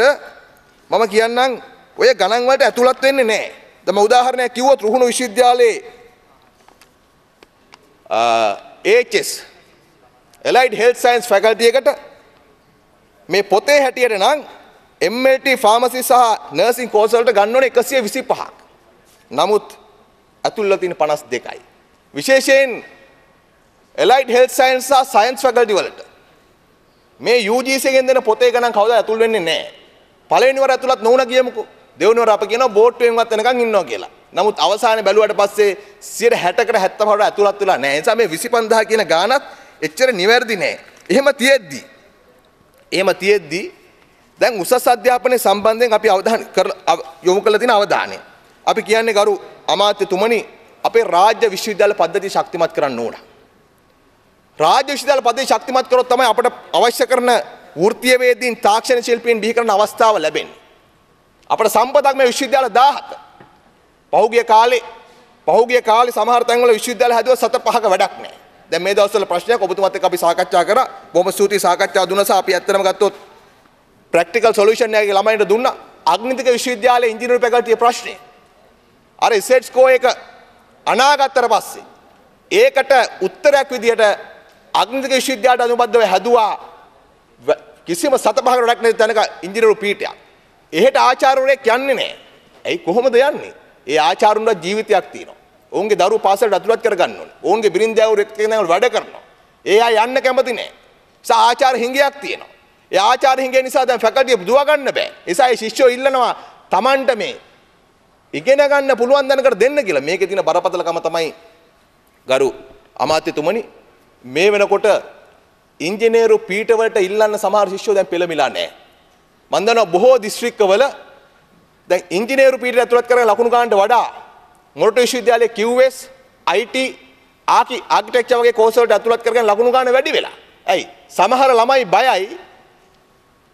මම කියන්නම් ඔය ගණන්වලට ඇතුළත් වෙන්නේ නෑ. දම උදාහරණයක් කිව්වොත් රුහුණු විශ්වවිද්‍යාලයේ ඒස් එලයිඩ් හෙල් සයින්ස් ෆැකල්ටියකට මේ පොතේ හැටියට නම් MLT ෆාමසි සහ නර්සින් කෝසල්ට ගන්න ඕනේ 125ක්. නමුත් ඇතුළත තියෙන 52යි. විශේෂයෙන් එලයිඩ් හෙල්ත් සයින්ස් සහ සයන්ස් ෆැකල්ටි වලට මේ UGC එකෙන් දෙන පොතේ ගණන් කවදා ඇතුල් වෙන්නේ නැහැ. පළවෙනිවර ඇතුළත් නොවුණ ගියමුකෝ. දෙවෙනිවර අප කියනවා බෝට්ටුවෙන්වත් එනකන් ඉන්නවා කියලා. නමුත් අවසානයේ බැලුවට පස්සේ 60කට 70කට ඇතුළත් වෙලා නැහැ. ඒ නිසා මේ 25000 කියන ගානත් එච්චර නිවැරදි නෑ. එහෙම තියෙද්දි එහෙම තියෙද්දි දැන් උසස් අධ්‍යාපනය සම්බන්ධයෙන් අපි අවධාන යොමු කරලා තියෙන අවධානය. අපි කියන්නේ ගරු අමාත්‍යතුමනි අපේ රාජ්‍ය විශ්වවිද්‍යාල පද්ධතිය ශක්තිමත් කරන්න ඕන. රාජ්‍ය විශ්වවිද්‍යාල පද්ධතිය ශක්තිමත් කරොත් තමයි අපට අවශ්‍ය කරන වෘත්තීයවේදීන් තාක්ෂණ ශිල්පීන් බිහි කරන අවස්ථාව ලැබෙන්නේ. අපේ සම්පතක් මේ විශ්වවිද්‍යාල 17 පහුගිය කාලේ පහුගිය කාලේ සමහර තැන්වල විශ්වවිද්‍යාල හැදුවා සත පහක වැඩක් නැහැ. දැන් මේ දවස්වල ප්‍රශ්නයක් ඔබතුමත් එක්ක අපි සාකච්ඡා කරා. බොහොම ස්තුතියි සාකච්ඡා දුන්නසා අපි ඇත්තටම ගත්තොත් ප්‍රැක්ටිකල් සොලියුෂන් එකේ ළමයින්ට දුන්නා. අග්නිතික විශ්වවිද්‍යාලයේ ඉංජිනේරු පැකල්ටියේ ප්‍රශ්නේ. අර සෙට් ස්කෝ එක අනාගතතර පස්සේ ඒකට උත්තරයක් විදියට අග්නිතික විශ්වවිද්‍යාලයට අනුබද්ධව හැදුවා කිසිම සත පහකට වැඩක් නැති තැනක ඉංජිනේරු පීඨයක්. එහෙට ආචාර්යවරයෙක් යන්නේ නැහැ. ඇයි කොහොමද යන්නේ? ඒ ආචාර්යුන්ගේ ජීවිතයක් තියෙනවා. ඔවුන්ගේ දරුවෝ පාසලට ඇතුළත් කරගන්න ඕනේ. ඔවුන්ගේ බිරින්දෑවරු එක්ක නේද වැඩ කරනවා. ඒ අය යන්න කැමති නැහැ. නිසා ආචාර්ය හිඟයක් තියෙනවා. ඒ ආචාර්ය හිඟය නිසා දැන් ෆැකල්ටිය දුව ගන්න බෑ. නිසා ඒ ශිෂ්‍යෝ ඉල්ලනවා Tamanට මේ ඉගෙන ගන්න පුළුවන් දැනකට දෙන්න කියලා. මේකේ තියෙන බරපතලකම තමයි ගරු අමාත්‍යතුමනි මේ වෙනකොට ඉංජිනේරු පීඨවලට ඉල්ලන්න සමහර ශිෂ්‍යෝ දැන් පෙළමිලා නැහැ. මම දන්නවා බොහෝ දිස්ත්‍රික්කවල දැන් ඉංජිනේරු පීඩට ඇතුළත් කරන ලකුණු ගන්නට වඩා මොරටු විශ්වවිද්‍යාලයේ QS IT ආකි ආකිටෙක්චර් වගේ කෝස් වලට ඇතුළත් කරගෙන ලකුණු ගන්න වැඩි වෙලා. ඇයි? සමහර ළමයි බයයි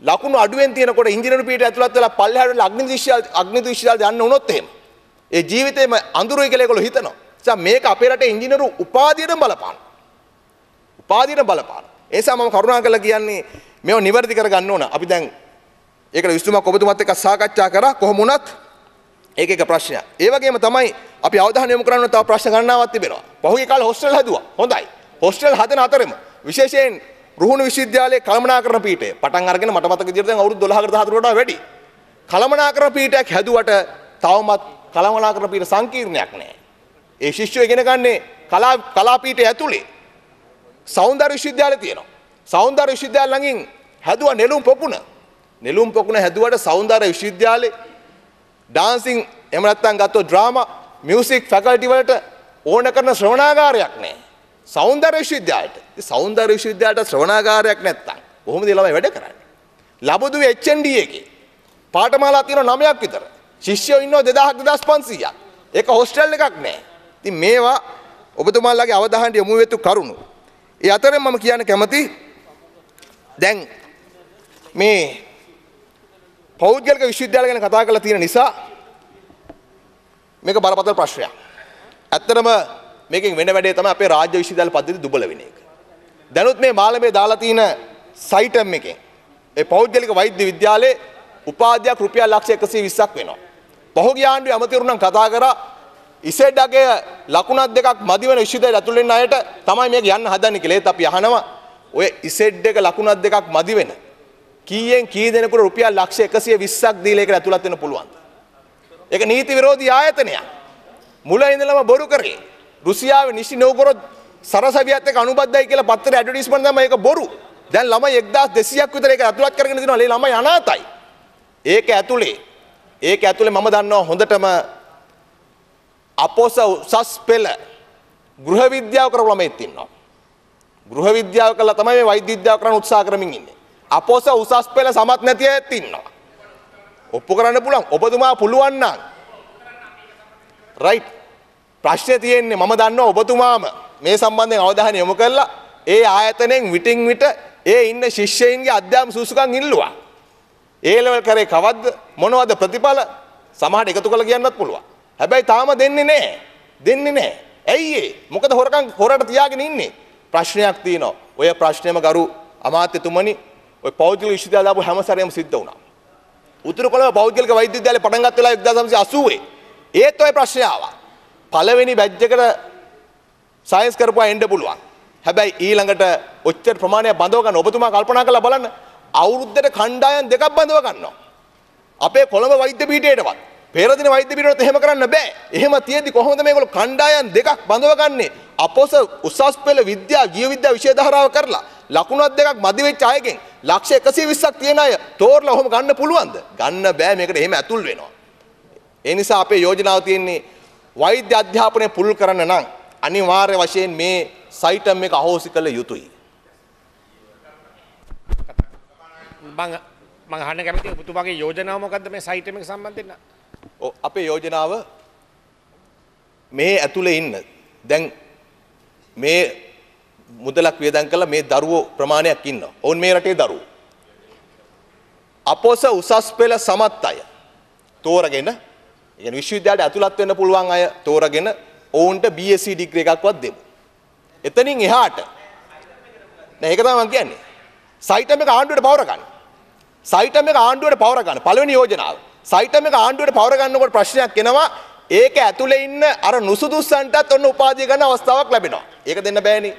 ලකුණු අඩුවෙන් තියෙනකොට ඉංජිනේරු පීඩට ඇතුළත් වෙලා පල්ලෙහාට අග්නි විශ්වවිද්‍යාල අග්නි විශ්වවිද්‍යාල යන්න වුණොත් එහෙම. ඒ ජීවිතේම අඳුරුයි කියලා ඒගොල්ලෝ හිතනවා. නිසා මේක අපේ රටේ ඉංජිනේරු උපාධියටම බලපාන. උපාධියටම බලපාන. ඒ නිසා මම කරුණාකරලා කියන්නේ මේව නිවැරදි කරගන්න ඕන. අපි දැන් ඒකට විසඳුමක් ඔබතුමත් එක්ක සාකච්ඡා කරා කොහොම වුණත් ඒක එක ප්‍රශ්නයක්. ඒ වගේම තමයි අපි අවධානය යොමු කරන්න තව ප්‍රශ්න ගණනාවක් තිබෙනවා. පහුගිය කාලේ හොස්ටල් හදුවා. හොඳයි. හොස්ටල් හදන අතරම විශේෂයෙන් රුහුණු විශ්වවිද්‍යාලයේ කළමනාකරණ පීඨය පටන් අරගෙන මට මතක විදිහට දැන් අවුරුදු 12කට 14කට වඩා වැඩි. කළමනාකරණ පීඨයක් හැදුවට තවමත් කළමනාකරණ පීඨ සංකීර්ණයක් නැහැ. ඒ ශිෂ්‍යයෝ ඉගෙන ගන්නේ කලා කලා පීඨය ඇතුලේ සෞන්දර්ය විශ්වවිද්‍යාලය තියෙනවා. සෞන්දර්ය විශ්වවිද්‍යාල ළඟින් හැදුවා නෙළුම් පොකුණ නෙළුම් පොකුණ හැදුවට සෞන්දර්ය විශ්වවිද්‍යාලේ ඩාන්සින් එහෙම නැත්නම් ගත්තොත් ඩ්‍රාමා මියුසික් ෆැකල්ටි වලට ඕන කරන ශ්‍රවණාගාරයක් නැහැ. සෞන්දර්ය විශ්වවිද්‍යාලයට. ඉතින් සෞන්දර්ය විශ්වවිද්‍යාලයට ශ්‍රවණාගාරයක් නැත්තම් කොහොමද ළමයි වැඩ කරන්නේ? ලබදුවේ HND එකේ පාඨමාලා තියෙනවා 9ක් විතර. ශිෂ්‍යයෝ ඉන්නවා 2000 2500ක්. ඒක හොස්ටල් එකක් නෑ. ඉතින් මේවා ඔබතුමාලාගේ අවධානයට යොමු වෙතු කරුණු. ඒ අතරෙන් මම කියන්න කැමති දැන් මේ පෞද්ගලික විශ්වවිද්‍යාල ගැන කතා කරලා තියෙන නිසා මේක බරපතල ප්‍රශ්නයක්. ඇත්තටම මේකෙන් වෙන වැඩේ තමයි අපේ රාජ්‍ය විශ්වවිද්‍යාල පද්ධතිය දුබල වෙන එක. දැනුත් මේ මාළමේ දාලා තියෙන සයිටම් එකෙන් ඒ පෞද්ගලික වෛද්‍ය විද්‍යාලයේ උපාධ්‍යයක් රුපියල් ලක්ෂ 120ක් වෙනවා. පහුගිය ආණ්ඩුවේ අමතිවරු නම් කතා කරා ඉසෙඩගේ ලකුණක් දෙකක් මදි වෙන විශ්වවිද්‍යාලයට ඇතුල් වෙන අයට තමයි මේක යන්න හදන්නේ කියලා. ඒත් අපි අහනවා ඔය ඉසෙඩ් එක ලකුණක් දෙකක් මදි වෙන කීයෙන් කී දෙනෙකුට රුපියල් ලක්ෂ 120ක් දීලා ඒකට ඇතුළත් වෙන්න පුළුවන්. ඒක නීති විරෝධී ආයතනයක්. මුල ඉඳලම බොරු කරේ. රුසියාවේ නිෂ්ටි නෝගොරොඩ් සරසවියත් එක්ක අනුබද්ධයි කියලා පත්තරේ ඇඩ්වර්ටයිස්මන්ට් තමයි ඒක බොරු. දැන් ළමයි 1200ක් විතර ඒක ඇතුළත් කරගෙන දිනවා. ඒ ළමයි අනාතයි. ඒක ඇතුලේ ඒක ඇතුලේ මම දන්නවා හොඳටම අපොස උසස් පෙළ ගෘහ විද්‍යාව කරපු ළමයෙක් ඉන්නවා. ගෘහ විද්‍යාව කළා තමයි මේ වෛද්‍ය විද්‍යාව කරන්න උත්සාහ කරමින් ඉන්නේ. අපොස උසස් පෙළ සමත් නැති අයත් ඉන්නවා. ඔප්පු කරන්න පුළුවන්. ඔබතුමා පුළුවන් නම්. රයිට්. ප්‍රශ්නේ තියෙන්නේ මම දන්නවා ඔබතුමාම මේ සම්බන්ධයෙන් අවධානය යොමු කළා. ඒ ආයතනයෙන් විටින් විට ඒ ඉන්න ශිෂ්‍යයින්ගේ අධ්‍යාපන සුසුකම් ඉල්ලුවා. ඒ ලෙවල් කරේ කවද්ද? මොනවද ප්‍රතිඵල? සමහරට එකතු කරලා කියන්නත් පුළුවන්. හැබැයි තාම දෙන්නේ නැහැ. දෙන්නේ නැහැ. ඇයි ඒ? මොකද හොරකම් හොරට තියාගෙන ඉන්නේ. ප්‍රශ්නයක් තියෙනවා. ඔය ප්‍රශ්නේම ගරු අමාත්‍යතුමනි ඔය පෞද්ගලික විශ්වවිද්‍යාල දාපු හැම සැරේම සිද්ධ වුණා. උතුරු කොළඹ පෞද්ගලික වෛද්‍ය විද්‍යාලය පටන් ගත්ත වෙලාව 1980 ඒත් ওই ප්‍රශ්නේ ආවා. පළවෙනි බැච් එකට සයන්ස් කරපුවා එන්න පුළුවන්. හැබැයි ඊළඟට ඔච්චර ප්‍රමාණයක් බඳව ගන්න ඔබතුමා කල්පනා කරලා බලන්න අවුරුද්දට කණ්ඩායම් දෙකක් බඳව ගන්නවා. අපේ කොළඹ වෛද්‍ය පීඨයටවත් පෙරදින වෛද්‍ය පීඨවලට එහෙම කරන්න බෑ. එහෙම තියෙද්දි කොහොමද මේගොල්ලෝ කණ්ඩායම් දෙකක් බඳවගන්නේ? අපොස උසස් පෙළ විද්‍යා ජීව විද්‍යා විෂය ධාරාව කරලා ලකුණක් දෙකක් මදි වෙච්ච අයගෙන් ලක්ෂ 120ක් තියෙන අය තෝරලා ඔහොම ගන්න පුළුවන්ද? ගන්න බෑ මේකට එහෙම ඇතුල් වෙනවා. ඒ නිසා අපේ යෝජනාව තියෙන්නේ වෛද්‍ය අධ්‍යාපනය පුළුල් කරන්න නම් අනිවාර්ය වශයෙන් මේ සයිටම් එක අහෝසි කළ යුතුයි. මම මම අහන්න කැමති ඔබතුමාගේ යෝජනාව මොකද්ද මේ සයිටම් එක සම්බන්ධයෙන්? ඔව් අපේ යෝජනාව මේ ඇතුලේ ඉන්න දැන් මේ මුදලක් වියදම් කළා මේ දරුවෝ ප්‍රමාණයක් ඉන්නවා. ඔවුන් මේ රටේ දරුවෝ. අපොස උසස් පෙළ සමත් අය තෝරගෙන, ඒ කියන්නේ විශ්වවිද්‍යාලයට ඇතුළත් වෙන්න පුළුවන් අය තෝරගෙන ඔවුන්ට BSc ඩිග්‍රී එකක්වත් දෙමු. එතනින් එහාට නෑ ඒක තමයි මම කියන්නේ. සයිටම් එක ආණ්ඩුවට පවර ගන්න. සයිටම් එක ආණ්ඩුවට පවර ගන්න. පළවෙනි යෝජනාව. සයිටම් එක ආණ්ඩුවට පවර ගන්නකොට ප්‍රශ්නයක් එනවා. ඒක ඇතුලේ ඉන්න අර නුසුදුස්සන්ටත් ඔන්න උපාධිය ගන්න අවස්ථාවක් ලැබෙනවා. ඒක දෙන්න බෑනේ.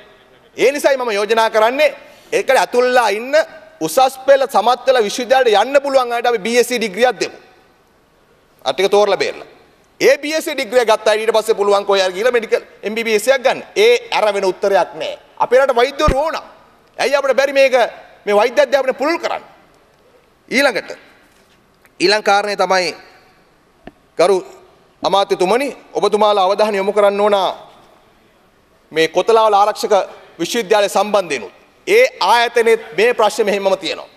ඒ නිසයි මම යෝජනා කරන්නේ ඒකට ඇතුල්ලා ඉන්න උසස් පෙළ සමත් වෙලා විශ්වවිද්‍යාලයට යන්න පුළුවන් අයට අපි BSc ඩිග්‍රියක් දෙමු. අර ටික තෝරලා බේරලා. ඒ BSc ඩිග්‍රිය ගත්ත අය ඊට පස්සේ පුළුවන් කොහේ හරි ගිහලා මෙඩිකල් MBBS එකක් ගන්න. ඒ අර වෙන උත්තරයක් නැහැ. අපේ රට වෛද්‍යවරු ඕන. ඇයි අපිට බැරි මේක මේ වෛද්‍ය අධ්‍යාපනය පුළුල් කරන්න? ඊළඟට ඊළඟ කාරණේ තමයි ගරු අමාත්‍යතුමනි ඔබතුමාලා අවධානය යොමු කරන්න ඕන මේ කොතලාවල ආරක්ෂක විශ්වවිද්‍යාලය සම්බන්ධයනුත්. ඒ ආයතනෙත් මේ ප්‍රශ්න මෙහෙමම තියෙනවා.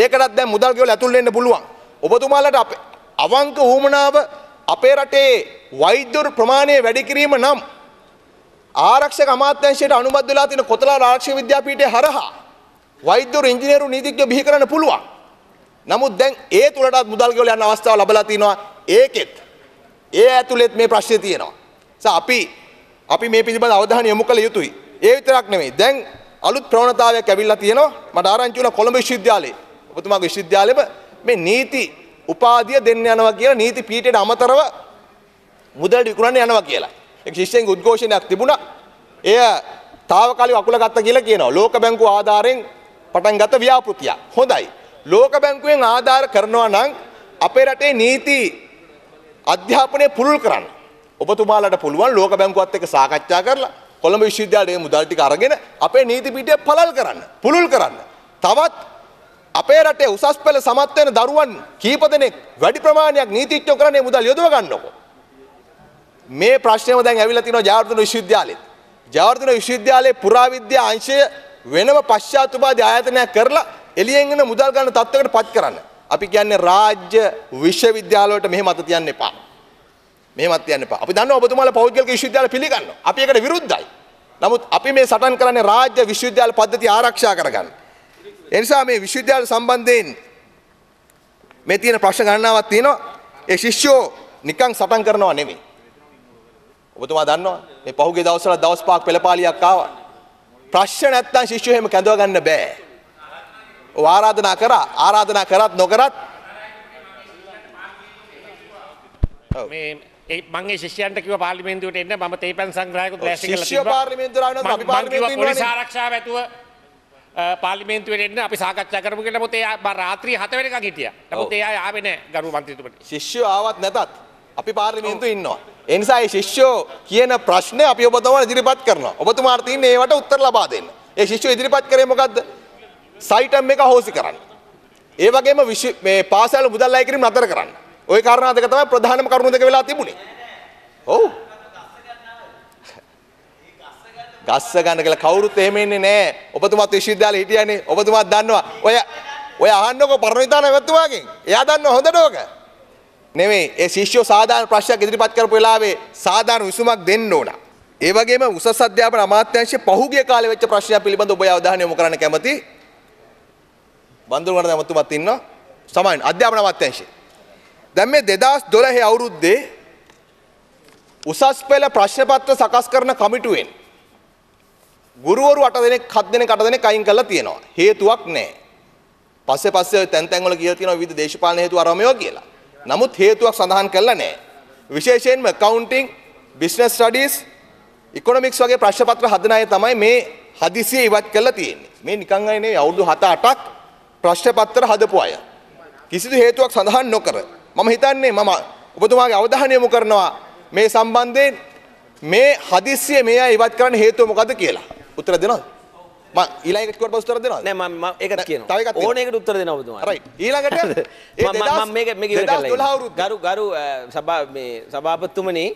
ඒකටත් දැන් මුදල් ගෙවලා ඇතුල් වෙන්න පුළුවන්. ඔබතුමාලට අවංක වුමනාව අපේ රටේ වෛද්‍යවරු ප්‍රමාණය වැඩි කිරීම නම් ආරක්ෂක අමාත්‍යංශයට අනුමත වෙලා තියෙන කොතලාර ආරක්ෂක විද්‍යාපීඨය හරහා වෛද්‍යවරු ඉංජිනේරු නීතිඥ බිහි කරන්න පුළුවන්. නමුත් දැන් ඒ තුලටත් මුදල් ගෙවලා යන අවස්ථාව ලැබලා තිනවා. ඒකෙත් ඒ ඇතුළෙත් මේ ප්‍රශ්නේ තියෙනවා. අපි අපි මේ පිළිබඳ අවධානය යොමු කළ යුතුයි. ඒ විතරක් නෙමෙයි. දැන් අලුත් ප්‍රවණතාවයක් ඇවිල්ලා තියෙනවා. මට ආරංචි වුණා කොළඹ විශ්වවිද්‍යාලයේ. ඔබතුමාගේ විශ්වවිද්‍යාලෙම මේ නීති උපාධිය දෙන්න යනවා කියලා නීති පීඨයට අමතරව මුදල් විකුණන්න යනවා කියලා. ඒක ශිෂ්‍යයන්ගේ උද්ඝෝෂණයක් තිබුණා. එය తాවකාලික අකුල ගත්ත කියලා කියනවා. ලෝක බැංකුව ආධාරයෙන් පටන් ගත්ත ව්‍යාපෘතිය. හොඳයි. ලෝක බැංකුවෙන් ආධාර කරනවා නම් අපේ රටේ නීති අධ්‍යාපනය පුළුල් කරන්න. ඔබතුමාලට පුළුවන් ලෝක බැංකුවත් එක්ක සාකච්ඡා කරලා කොළඹ විශ්වවිද්‍යාලයේ මුදල් ටික අරගෙන අපේ නීතිපීඨය පළල් කරන්න පුළුල් කරන්න. තවත් අපේ රටේ උසස් පෙළ සමත් වෙන දරුවන් කීප දෙනෙක් වැඩි ප්‍රමාණයක් නීතිඥයෝ කරන්නේ මුදල් යොදව ගන්නකො. මේ ප්‍රශ්නයම දැන් ඇවිල්ලා තිනවා ජයවර්ධන විශ්වවිද්‍යාලෙත්. ජයවර්ධන විශ්වවිද්‍යාලයේ පුරාවිද්‍යා අංශය වෙනම පශ්චාත් උපාධි ආයතනයක් කරලා එළියෙන් එන මුදල් ගන්න තත්ත්වයකට පත් කරන්න. අපි කියන්නේ රාජ්‍ය විශ්වවිද්‍යාලවලට මෙහෙම අත තියන්න එපා. මෙහෙමත් යන්න එපා. අපි දන්නවා ඔබතුමාලා පෞද්ගලික විශ්වවිද්‍යාල පිළිගන්නවා. අපි ඒකට විරුද්ධයි. නමුත් අපි මේ සටන් කරන්නේ රාජ්‍ය විශ්වවිද්‍යාල පද්ධතිය ආරක්ෂා කරගන්න. ඒ නිසා මේ විශ්වවිද්‍යාල සම්බන්ධයෙන් මේ තියෙන ප්‍රශ්න ගණනාවක් තියෙනවා. ඒ ශිෂ්‍යෝ නිකන් සටන් කරනවා නෙමෙයි. ඔබතුමා දන්නවා මේ පහුගිය දවස්වල දවස් පහක් පෙළපාලියක් ආවා. ප්‍රශ්න නැත්තම් ශිෂ්‍යෝ එහෙම කැඳව ගන්න බෑ. ඔව් ආරාධනා කරා ආරාධනා කරත් නොකරත් මේ මගේ ශිෂ්‍යයන්ට කිව පාර්ලිමේන්තුවට එන්න මම තේපැන් සංග්‍රහයකුත් ලෑස්ති කරලා තිබුණා. ශිෂ්‍ය පාර්ලිමේන්තුවට පොලිස් ආරක්ෂාව ඇතුව පාර්ලිමේන්තුවට එන්න අපි සාකච්ඡා කරමු කියලා මොතේ රාත්‍රී 7 වෙනකන් හිටියා. නමුත් ඒ අය ආවේ නැහැ ගරු මන්ත්‍රීතුමනි. ශිෂ්‍යෝ ආවත් නැතත් අපි පාර්ලිමේන්තුවේ ඉන්නවා. ඒ නිසා මේ ශිෂ්‍යෝ කියන ප්‍රශ්නේ අපි ඔබතුමාට ඉදිරිපත් කරනවා. ඔබතුමාට තියෙන්නේ ඒවට උත්තර ලබා දෙන්න. ඒ ශිෂ්‍යෝ ඉදිරිපත් කරේ මොකද්ද? සයිටම් එක හොසි කරන්න. ඒ වගේම මේ පාසල් මුදල් අය කිරීම නතර කරන්න. ওই කාරණා දෙක තමයි ප්‍රධානම කරුණු දෙක වෙලා තිබුණේ. ඔව්. ගස්ස ගන්න කියලා කවුරුත් එහෙම ඉන්නේ නැහැ. ඔබතුමාත් විශ්වවිද්‍යාලේ හිටියානේ. ඔබතුමාත් දන්නවා. ඔය ඔය අහන්නකො පරණවිතාන වැතුමාගෙන්. එයා දන්නව හොඳට ඕක. නෙමෙයි. ඒ ශිෂ්‍යෝ සාධාරණ ප්‍රශ්නයක් ඉදිරිපත් කරපු වෙලාවේ සාධාරණ විසුමක් දෙන්න ඕන. ඒ වගේම උසස් අධ්‍යාපන අමාත්‍යාංශයේ පහුගිය කාලේ වෙච්ච ප්‍රශ්නය පිළිබඳව ඔබ අවධානය යොමු කරන්න කැමති. බන්දුරුවන මැතිතුමත් ඉන්නවා. සමාන අධ්‍යාපන අමාත්‍යාංශයේ දැන් මේ 2012 අවුරුද්දේ උසස් පෙළ ප්‍රශ්නපත්‍ර සකස් කරන කමිටුවෙන් ගුරුවරු 8 දෙනෙක් 7 දෙනෙක් 8 දෙනෙක් අයින් කරලා තියෙනවා. හේතුවක් නැහැ. පස්සේ පස්සේ තැන් තැන් වල කියලා තියෙනවා විවිධ දේශපාලන හේතු ආරම්භයෝ කියලා. නමුත් හේතුවක් සඳහන් කරලා නැහැ. විශේෂයෙන්ම accounting, business studies, economics වගේ ප්‍රශ්නපත්‍ර හදන අය තමයි මේ හදිසිය ඉවත් කරලා තියෙන්නේ. මේ නිකන් අය නෙවෙයි අවුරුදු 7 8ක් ප්‍රශ්නපත්‍ර හදපු අය. කිසිදු හේතුවක් සඳහන් නොකර මම හිතන්නේ මම ඔබතුමාගේ අවධානය යොමු කරනවා මේ සම්බන්ධයෙන් මේ හදිස්සිය මේ අය ඉවත් කරන්න හේතුව මොකද්ද කියලා. උත්තර දෙනවද? මම ඊළඟට කිව්වට පස්සේ උත්තර දෙනවද? නෑ මම ඒකත් කියනවා. තව එකක් ඕන එකට උත්තර දෙනවා ඔබතුමා. රයිට්. ඊළඟට මම මම මේක මේක ඉවර කරලා. ගරු ගරු සභා මේ සභාපතිතුමනි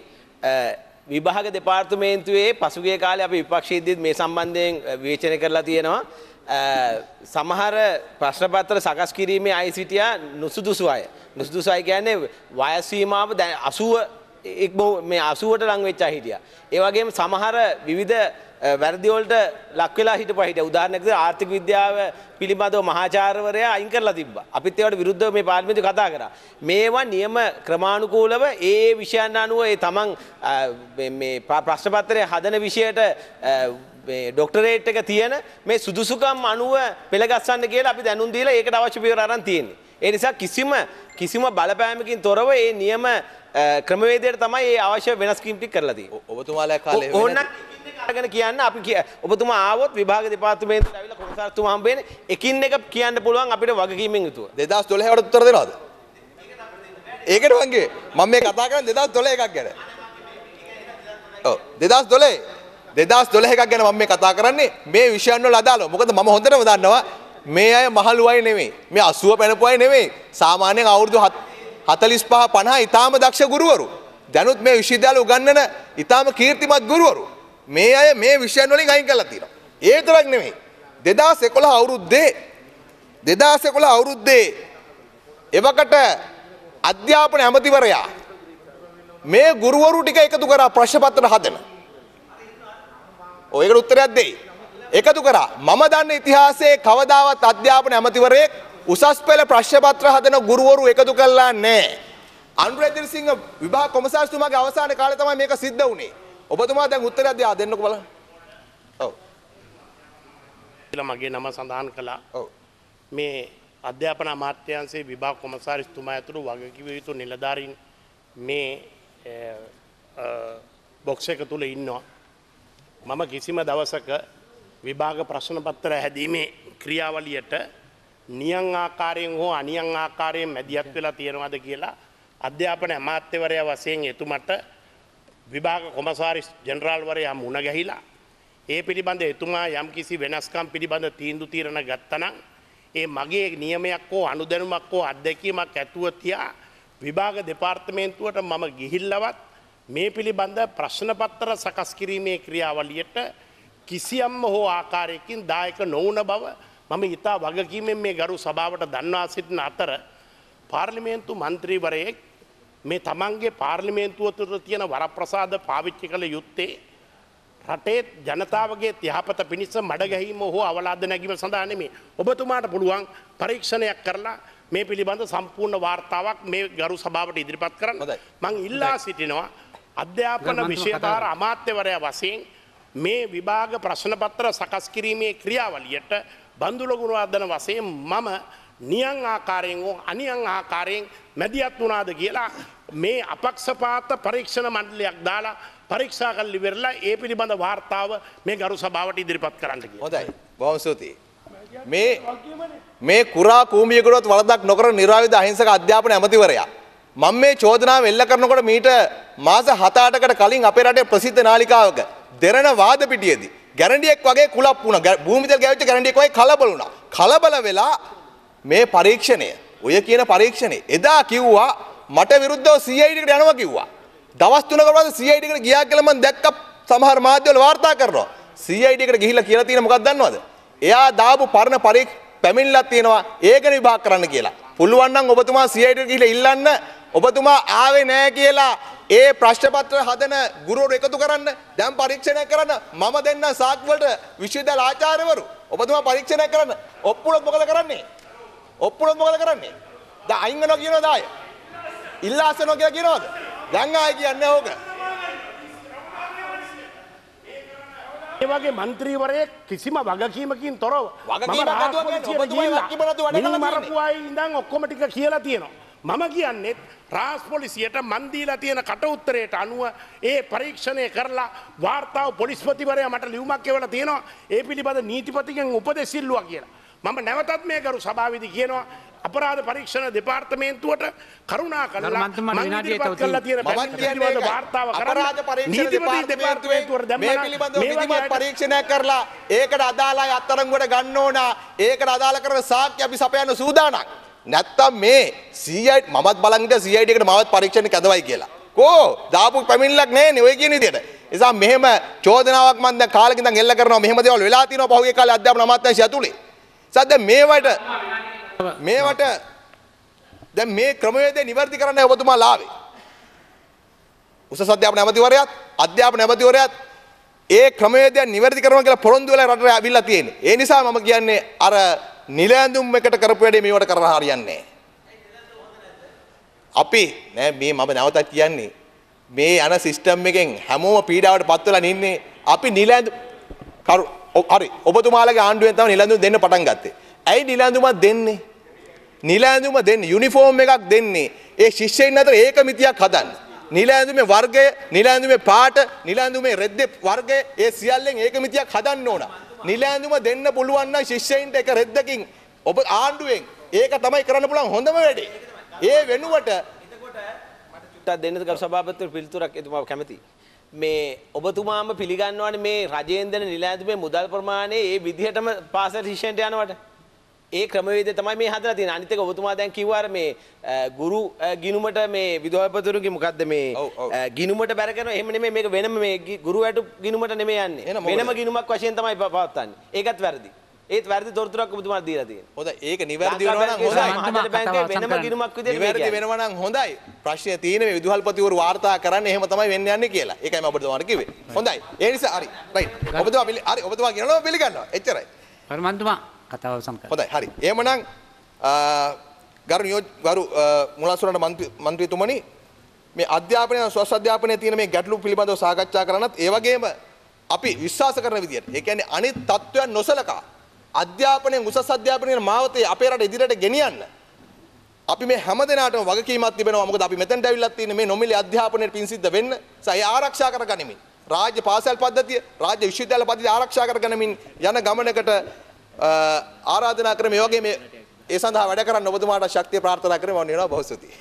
විභාග දෙපාර්තමේන්තුවේ පසුගිය කාලේ අපි විපක්ෂයේදීත් මේ සම්බන්ධයෙන් විවේචනය කරලා තියෙනවා. සමහර ප්‍රශ්නපත්‍ර සකස් කිරීමේ අයිසිටියා නුසුදුසු අය. නුසුදුසු අය කියන්නේ වයසීමාව දැන් 80 එක්ම මේ 80ට ලං වෙච්ච අය හිටියා. ඒ වගේම සමහර විවිධ වැරදි වලට ලක් වෙලා හිටපුවා හිටියා. උදාහරණයක් විදිහට ආර්ථික විද්‍යාව පිළිබඳව මහාචාර්යවරයා අයින් කරලා තිබ්බා. අපිත් ඒවට විරුද්ධව මේ පාර්ලිමේන්තුවේ කතා කරා. මේවා නියම ක්‍රමානුකූලව ඒ විෂයන් අනුව ඒ තමන් මේ ප්‍රශ්න පත්‍රය හදන විෂයට ඩොක්ටරේට් එක තියෙන මේ සුදුසුකම් අනුව පෙළගස්සන්න කියලා අපි දැනුම් දීලා ඒකට අවශ්‍ය පියවර අරන් තියෙන්නේ. ඒ නිසා කිසිම කිසිම බලපෑමකින් තොරව මේ නියම ක්‍රමවේදයට තමයි මේ අවශ්‍ය වෙනස්කම් ටික කරලා තියෙන්නේ. ඔබතුමාලා කාලේ ඕනනම් අරගෙන කියන්න අපි ඔබතුමා ආවොත් විභාග දෙපාර්තමේන්තුවට ඇවිල්ලා කොමසාරතුමා හම්බ වෙන්නේ එකින් එක කියන්න පුළුවන් අපිට වගකීමෙන් යුතුව. 2012 වලට උත්තර දෙනවද? ඒකට වංගේ මම මේ කතා කරන්නේ 2012 එකක් ගැන. ඔව් 2012 දෙදස් දොළ එකක් ගැන මම මේ කතා කරන්නේ මේ විෂයන්වල අදාළව. මොකද මම හොඳටම දන්නවා මේ අය මහලු අය නෙමෙයි. මේ 80 පැනපු අය නෙමෙයි. සාමාන්‍යයෙන් අවුරුදු 45 50 ඊටාම දක්ෂ ගුරුවරු. දැනුත් මේ විශ්වවිද්‍යාල උගන්වන ඊටාම කීර්තිමත් ගුරුවරු. මේ අය මේ විෂයන් වලින් අයින් කරලා තියෙනවා. ඒ තරක් නෙමෙයි. 2011 අවුරුද්දේ 2011 අවුරුද්දේ එවකට අධ්‍යාපන ඇමතිවරයා මේ ගුරුවරු ටික එකතු කරා ප්‍රශ්න පත්‍ර හදනවා. ඔයකට උත්තරයක් දෙයි. එකතු කරා මම දන්න ඉතිහාසයේ කවදාවත් අධ්‍යාපන ඇමතිවරයෙක් උසස් පෙළ ප්‍රශ්නපත්‍ර හදන ගුරුවරු එකතු කළා නැහැ. අනුරාධපුර සිංහ විභාග කොමසාරිස්තුමාගේ අවසාන කාලේ තමයි මේක සිද්ධ වුනේ. ඔබතුමා දැන් උත්තරයක් දෙලා දෙන්නකෝ බලන්න. ඔව්. මගේ නම සඳහන් කළා. ඔව්. මේ අධ්‍යාපන අමාත්‍යාංශයේ විභාග කොමසාරිස්තුමා ඇතුළු වගකිව යුතු නිලධාරීන් මේ බොක්ස එක තුල ඉන්නවා. මම කිසිම දවසක විභාග ප්‍රශ්න පත්‍ර හැදීමේ ක්‍රියාවලියට නියං ආකාරයෙන් හෝ අනියං ආකාරයෙන් මැදිහත් වෙලා තියෙනවද කියලා අධ්‍යාපන අමාත්‍යවරයා වශයෙන් එතුමට විභාග කොමසාරි ජෙනරාල්වරයා මුණ ගැහිලා ඒ පිළිබඳ එතුමා යම් කිසි වෙනස්කම් පිළිබඳ තීන්දු තීරණ ගත්තනම් ඒ මගේ නියමයක් හෝ අනුදැනුමක් හෝ අත්දැකීමක් ඇතුව තියා විභාග දෙපාර්තමේන්තුවට මම ගිහිල්ලවත් මේ පිළිබඳ ප්‍රශ්න පත්තර සකස් කිරීමේ ක්‍රියාවලියට කිසියම්ම හෝ ආකාරයකින් දායක නොවන බව මම ඉතා වගකීමෙන් මේ ගරු සභාවට දන්වා සිටින අතර පාර්ලිමේන්තු මන්ත්‍රීවරයෙක් මේ තමන්ගේ පාර්ලිමේන්තුව තුර තියෙන වරප්‍රසාද පාවිච්චි කළ යුත්තේ රටේ ජනතාවගේ තිහපත පිණිස මඩගැහිම හෝ අවලාද නැගීම සඳහා නෙමේ. ඔබතුමාට පුළුවන් පරීක්ෂණයක් කරලා මේ පිළිබඳ සම්පූර්ණ වාර්තාවක් මේ ගරු සභාවට ඉදිරිපත් කරන්න. මං ඉල්ලා සිටිනවා අධ්‍යාපන විෂයධාර අමාත්‍යවරයා වසයෙන් මේ විභාග ප්‍රශ්නපත්‍ර සකස් කිරීමේ ක්‍රියාවලියට බඳුලගුණවාදන වසයෙන් මම නියං ආකාරයෙන් හෝ අනියං ආකාරයෙන් මැදිහත් වුණාද කියලා මේ අපක්ෂපාත පරීක්ෂණ මණ්ඩලයක් දාලා පරීක්ෂා කල්ලි වෙරලා ඒ පිළිබඳ වාර්තාව මේ ගරු සභාවට ඉදිරිපත් කරන්න කියලා. හොඳයි. බොහොම ස්තුතියි. මේ මේ කුරා කූඹියෙකුටවත් වරදක් නොකර නිර්ආයුධ අහිංසක අධ්‍යාපන ඇමතිවරයා මම මේ චෝදනාව එල්ල කරනකොට මීට මාස 7-8කට කලින් අපේ රටේ ප්‍රසිද්ධ නාලිකාවක දෙරණ වාද පිටියේදී ගැරන්ඩියෙක් වගේ කුලප් වුණා. භූමිතල් ගැවිච්ච ගැරන්ඩියෙක් වගේ කලබල වුණා. කලබල වෙලා මේ පරීක්ෂණය, ඔය කියන පරීක්ෂණය එදා කිව්වා මට විරුද්ධව CID එකට යනවා කිව්වා. දවස් 3කට පස්සේ CID එකට ගියා කියලා මම දැක්ක සමහර මාධ්‍යවල වාර්තා කරනවා. CID එකට ගිහිල්ලා කියලා තියෙන මොකක්ද දන්නවද? එයා දාපු පරණ පරීක්ෂ පැමිණිලා තියෙනවා ඒක විභාග කරන්න කියලා. පුළුවන් නම් ඔබතුමා CID එකට ගිහිල්ලා ඉල්ලන්න ඔබතුමා ආවේ නෑ කියලා ඒ ප්‍රශ්නපත්‍ර හදන ගුරුවරු එකතු කරන්න දැන් පරීක්ෂණය කරන්න මම දෙන්න සාක්වලට විශ්වවිද්‍යාල ආචාර්යවරු ඔබතුමා පරීක්ෂණය කරන්න ඔප්පුලොත් මොකද කරන්නේ ඔප්පුලොත් මොකද කරන්නේ දැන් අයින් වෙනවා කියනවාද ආය ඉල්ලාසනවා කියලා කියනවාද දැන් ආය කියන්නේ ඕක ඒ වගේ മന്ത്രിවරයෙක් කිසිම වගකීමකින් තොරව වගකීමක් නැතුව කියන්නේ ඔබතුමා වගකීම නැතුව වැඩ කරලා තියෙනවා ඉඳන් ඔක්කොම ටික කියලා තියෙනවා මම කියන්නේත් රාස් පොලිසියට මන්දීලා තියෙන කටඋත්තරයට අනුව ඒ පරීක්ෂණය කරලා වාර්තාව පොලිස්පතිවරයා මට ලියුමක් කියවලා තියෙනවා ඒ පිළිබඳ නීතිපතිගෙන් උපදෙස් ඉල්ලුවා කියලා. මම නැවතත් මේ කරු සභාවේදී කියනවා අපරාධ පරීක්ෂණ දෙපාර්තමේන්තුවට කරුණා කරලා මන්දිරපත් කරලා තියෙන පැමිණිලිවල වාර්තාව අපරාධ පරීක්ෂණ දෙපාර්තමේන්තුවට දැම්මම මේ පිළිබඳව විධිමත් පරීක්ෂණයක් කරලා ඒකට අදාළ අය අත්අඩංගුවට ගන්න ඕන ඒකට අදාළ කරන සාක්ෂි අපි සපයන්න සූදානම් නැත්තම් මේ සීයි මත් බලන්ට සයිඩකට මවත් පරීක්ෂණ කැදවයි කියලා. කෝ දාපු පැමිල්ලක් නේ නොය කියන විදියට. එසා මෙහෙම චෝදනාවක් මන්ද කාලෙකින් ඉඳන් එල්ල කරනවා මෙහෙම දේවල් වෙලා තිනවා පහුගිය කාලේ අධ්‍යාපන අමාත්‍යාංශය ඇතුලේ. සද්ද මේවට මේවට දැන් මේ ක්‍රමවේදය નિවර්ති කරන්න ඔබතුමා ලාවේ. උසස් අධ්‍යාපන ඇමතිවරයාත් අධ්‍යාපන ඇමතිවරයාත් ඒ ක්‍රමවේදය નિවර්ති කරනවා කියලා පොරොන්දු වෙලා රටට අවිල්ලා තියෙන්නේ. ඒ නිසා මම කියන්නේ අර නිල ඇඳුම් එකට කරපු වැඩේ මේවට කරලා හරියන්නේ අපි නෑ මේ මම නැවතත් කියන්නේ මේ යන සිස්ටම් එකෙන් හැමෝම පීඩාවට පත් වෙලා නින්නේ අපි නිල ඇඳුම් හරි ඔබතුමාලගේ ආණ්ඩුවෙන් තමයි නිල ඇඳුම් දෙන්න පටන් ගත්තේ. ඇයි නිල ඇඳුමක් දෙන්නේ? නිල ඇඳුම දෙන්නේ යුනිෆෝම් එකක් දෙන්නේ. ඒ ශිෂ්‍යයින් අතර ඒකමිතියක් හදන්නේ. නිල ඇඳුමේ වර්ගය, නිල ඇඳුමේ පාට, නිල ඇඳුමේ රෙද්දේ වර්ගය ඒ සියල්ලෙන් ඒකමිතියක් හදන්න ඕන. නිල ඇඳුම දෙන්න පුළුවන් නම් ශිෂ්‍යයින්ට එක රෙද්දකින් ඔබ ආණ්ඩුවෙන් ඒක තමයි කරන්න පුළුවන් හොඳම වැඩේ. ඒ වෙනුවට මට දෙන්න ගරු සභාපතිතුමා පිළිතුරක් එතුමා කැමතියි. මේ ඔබතුමාම පිළිගන්නවනේ මේ රජයෙන් දෙන නිල ඇඳුමේ මුදල් ප්‍රමාණය ඒ විදිහටම පාසල් ශිෂ්‍යයන්ට යනවට. ඒ ක්‍රමවේද තමයි මේ හදලා තියෙන්නේ. අනිත් එක ඔබතුමා දැන් කිව්වා මේ ගුරු ගිනුමට මේ විදුහල්පතිවරුන්ගේ මොකද්ද මේ ගිනුමට බැර කරන එහෙම නෙමෙයි මේක වෙනම මේ ගුරු වැටු ගිනුමට නෙමෙයි යන්නේ. වෙනම ගිනුමක් වශයෙන් තමයි පවත්වන්නේ. ඒකත් වැරදි. ඒත් වැරදි තොරතුරක් ඔබතුමා දීලා තියෙනවා. හොඳයි ඒක නිවැරදි වෙනවා නම් හොඳයි. මහජන බැංකුවේ වෙනම ගිණුමක් විදිහට නිවැරදි වෙනවා නම් හොඳයි. ප්‍රශ්නය තියෙන්නේ මේ විදුහල්පතිවරු වාර්තා කරන්න එහෙම තමයි වෙන්න යන්නේ කියලා. ඒකයි මම ඔබට කිව්වේ. හොඳයි. ඒ නිසා හරි. රයිට්. ඔබතුමා පිළි හරි ඔබතුමා කියනවා පිළිගන්නවා. එච්චරයි. හරි මන්තුමා කතාව අවසන් කරන්න. හොඳයි. හරි. එහෙමනම් ගරු නියෝජ ගරු මුලාසුරණ මන්ත්‍රීතුමනි මේ අධ්‍යාපනය සවස් අධ්‍යාපනයේ තියෙන මේ ගැටලු පිළිබඳව සාකච්ඡා කරන්නත් ඒ වගේම අපි විශ්වාස කරන විදිහට ඒ කියන්නේ අනිත් තත්ත්වයන් නොසලකා අධ්‍යාපනයෙන් උසස් අධ්‍යාපනයේ මාවතේ අපේ රට ඉදිරියට ගෙනියන්න අපි මේ හැම දිනාටම වගකීමක් තිබෙනවා මොකද අපි මෙතෙන්ට ඇවිල්ලා තියෙන්නේ මේ නොමිලේ අධ්‍යාපනයේ පින් සිද්ධ වෙන්න සය ආරක්ෂා කරගනිමින් රාජ්‍ය පාසල් පද්ධතිය රාජ්‍ය විශ්වවිද්‍යාල පද්ධතිය ආරක්ෂා කරගනිමින් යන ගමනකට ආරාධනා කරමි මේ වගේ මේ ඒ සඳහා වැඩ කරන්න ඔබතුමාට ශක්තිය ප්‍රාර්ථනා කරමි මම නියනවා බොහොම ස්තුතියි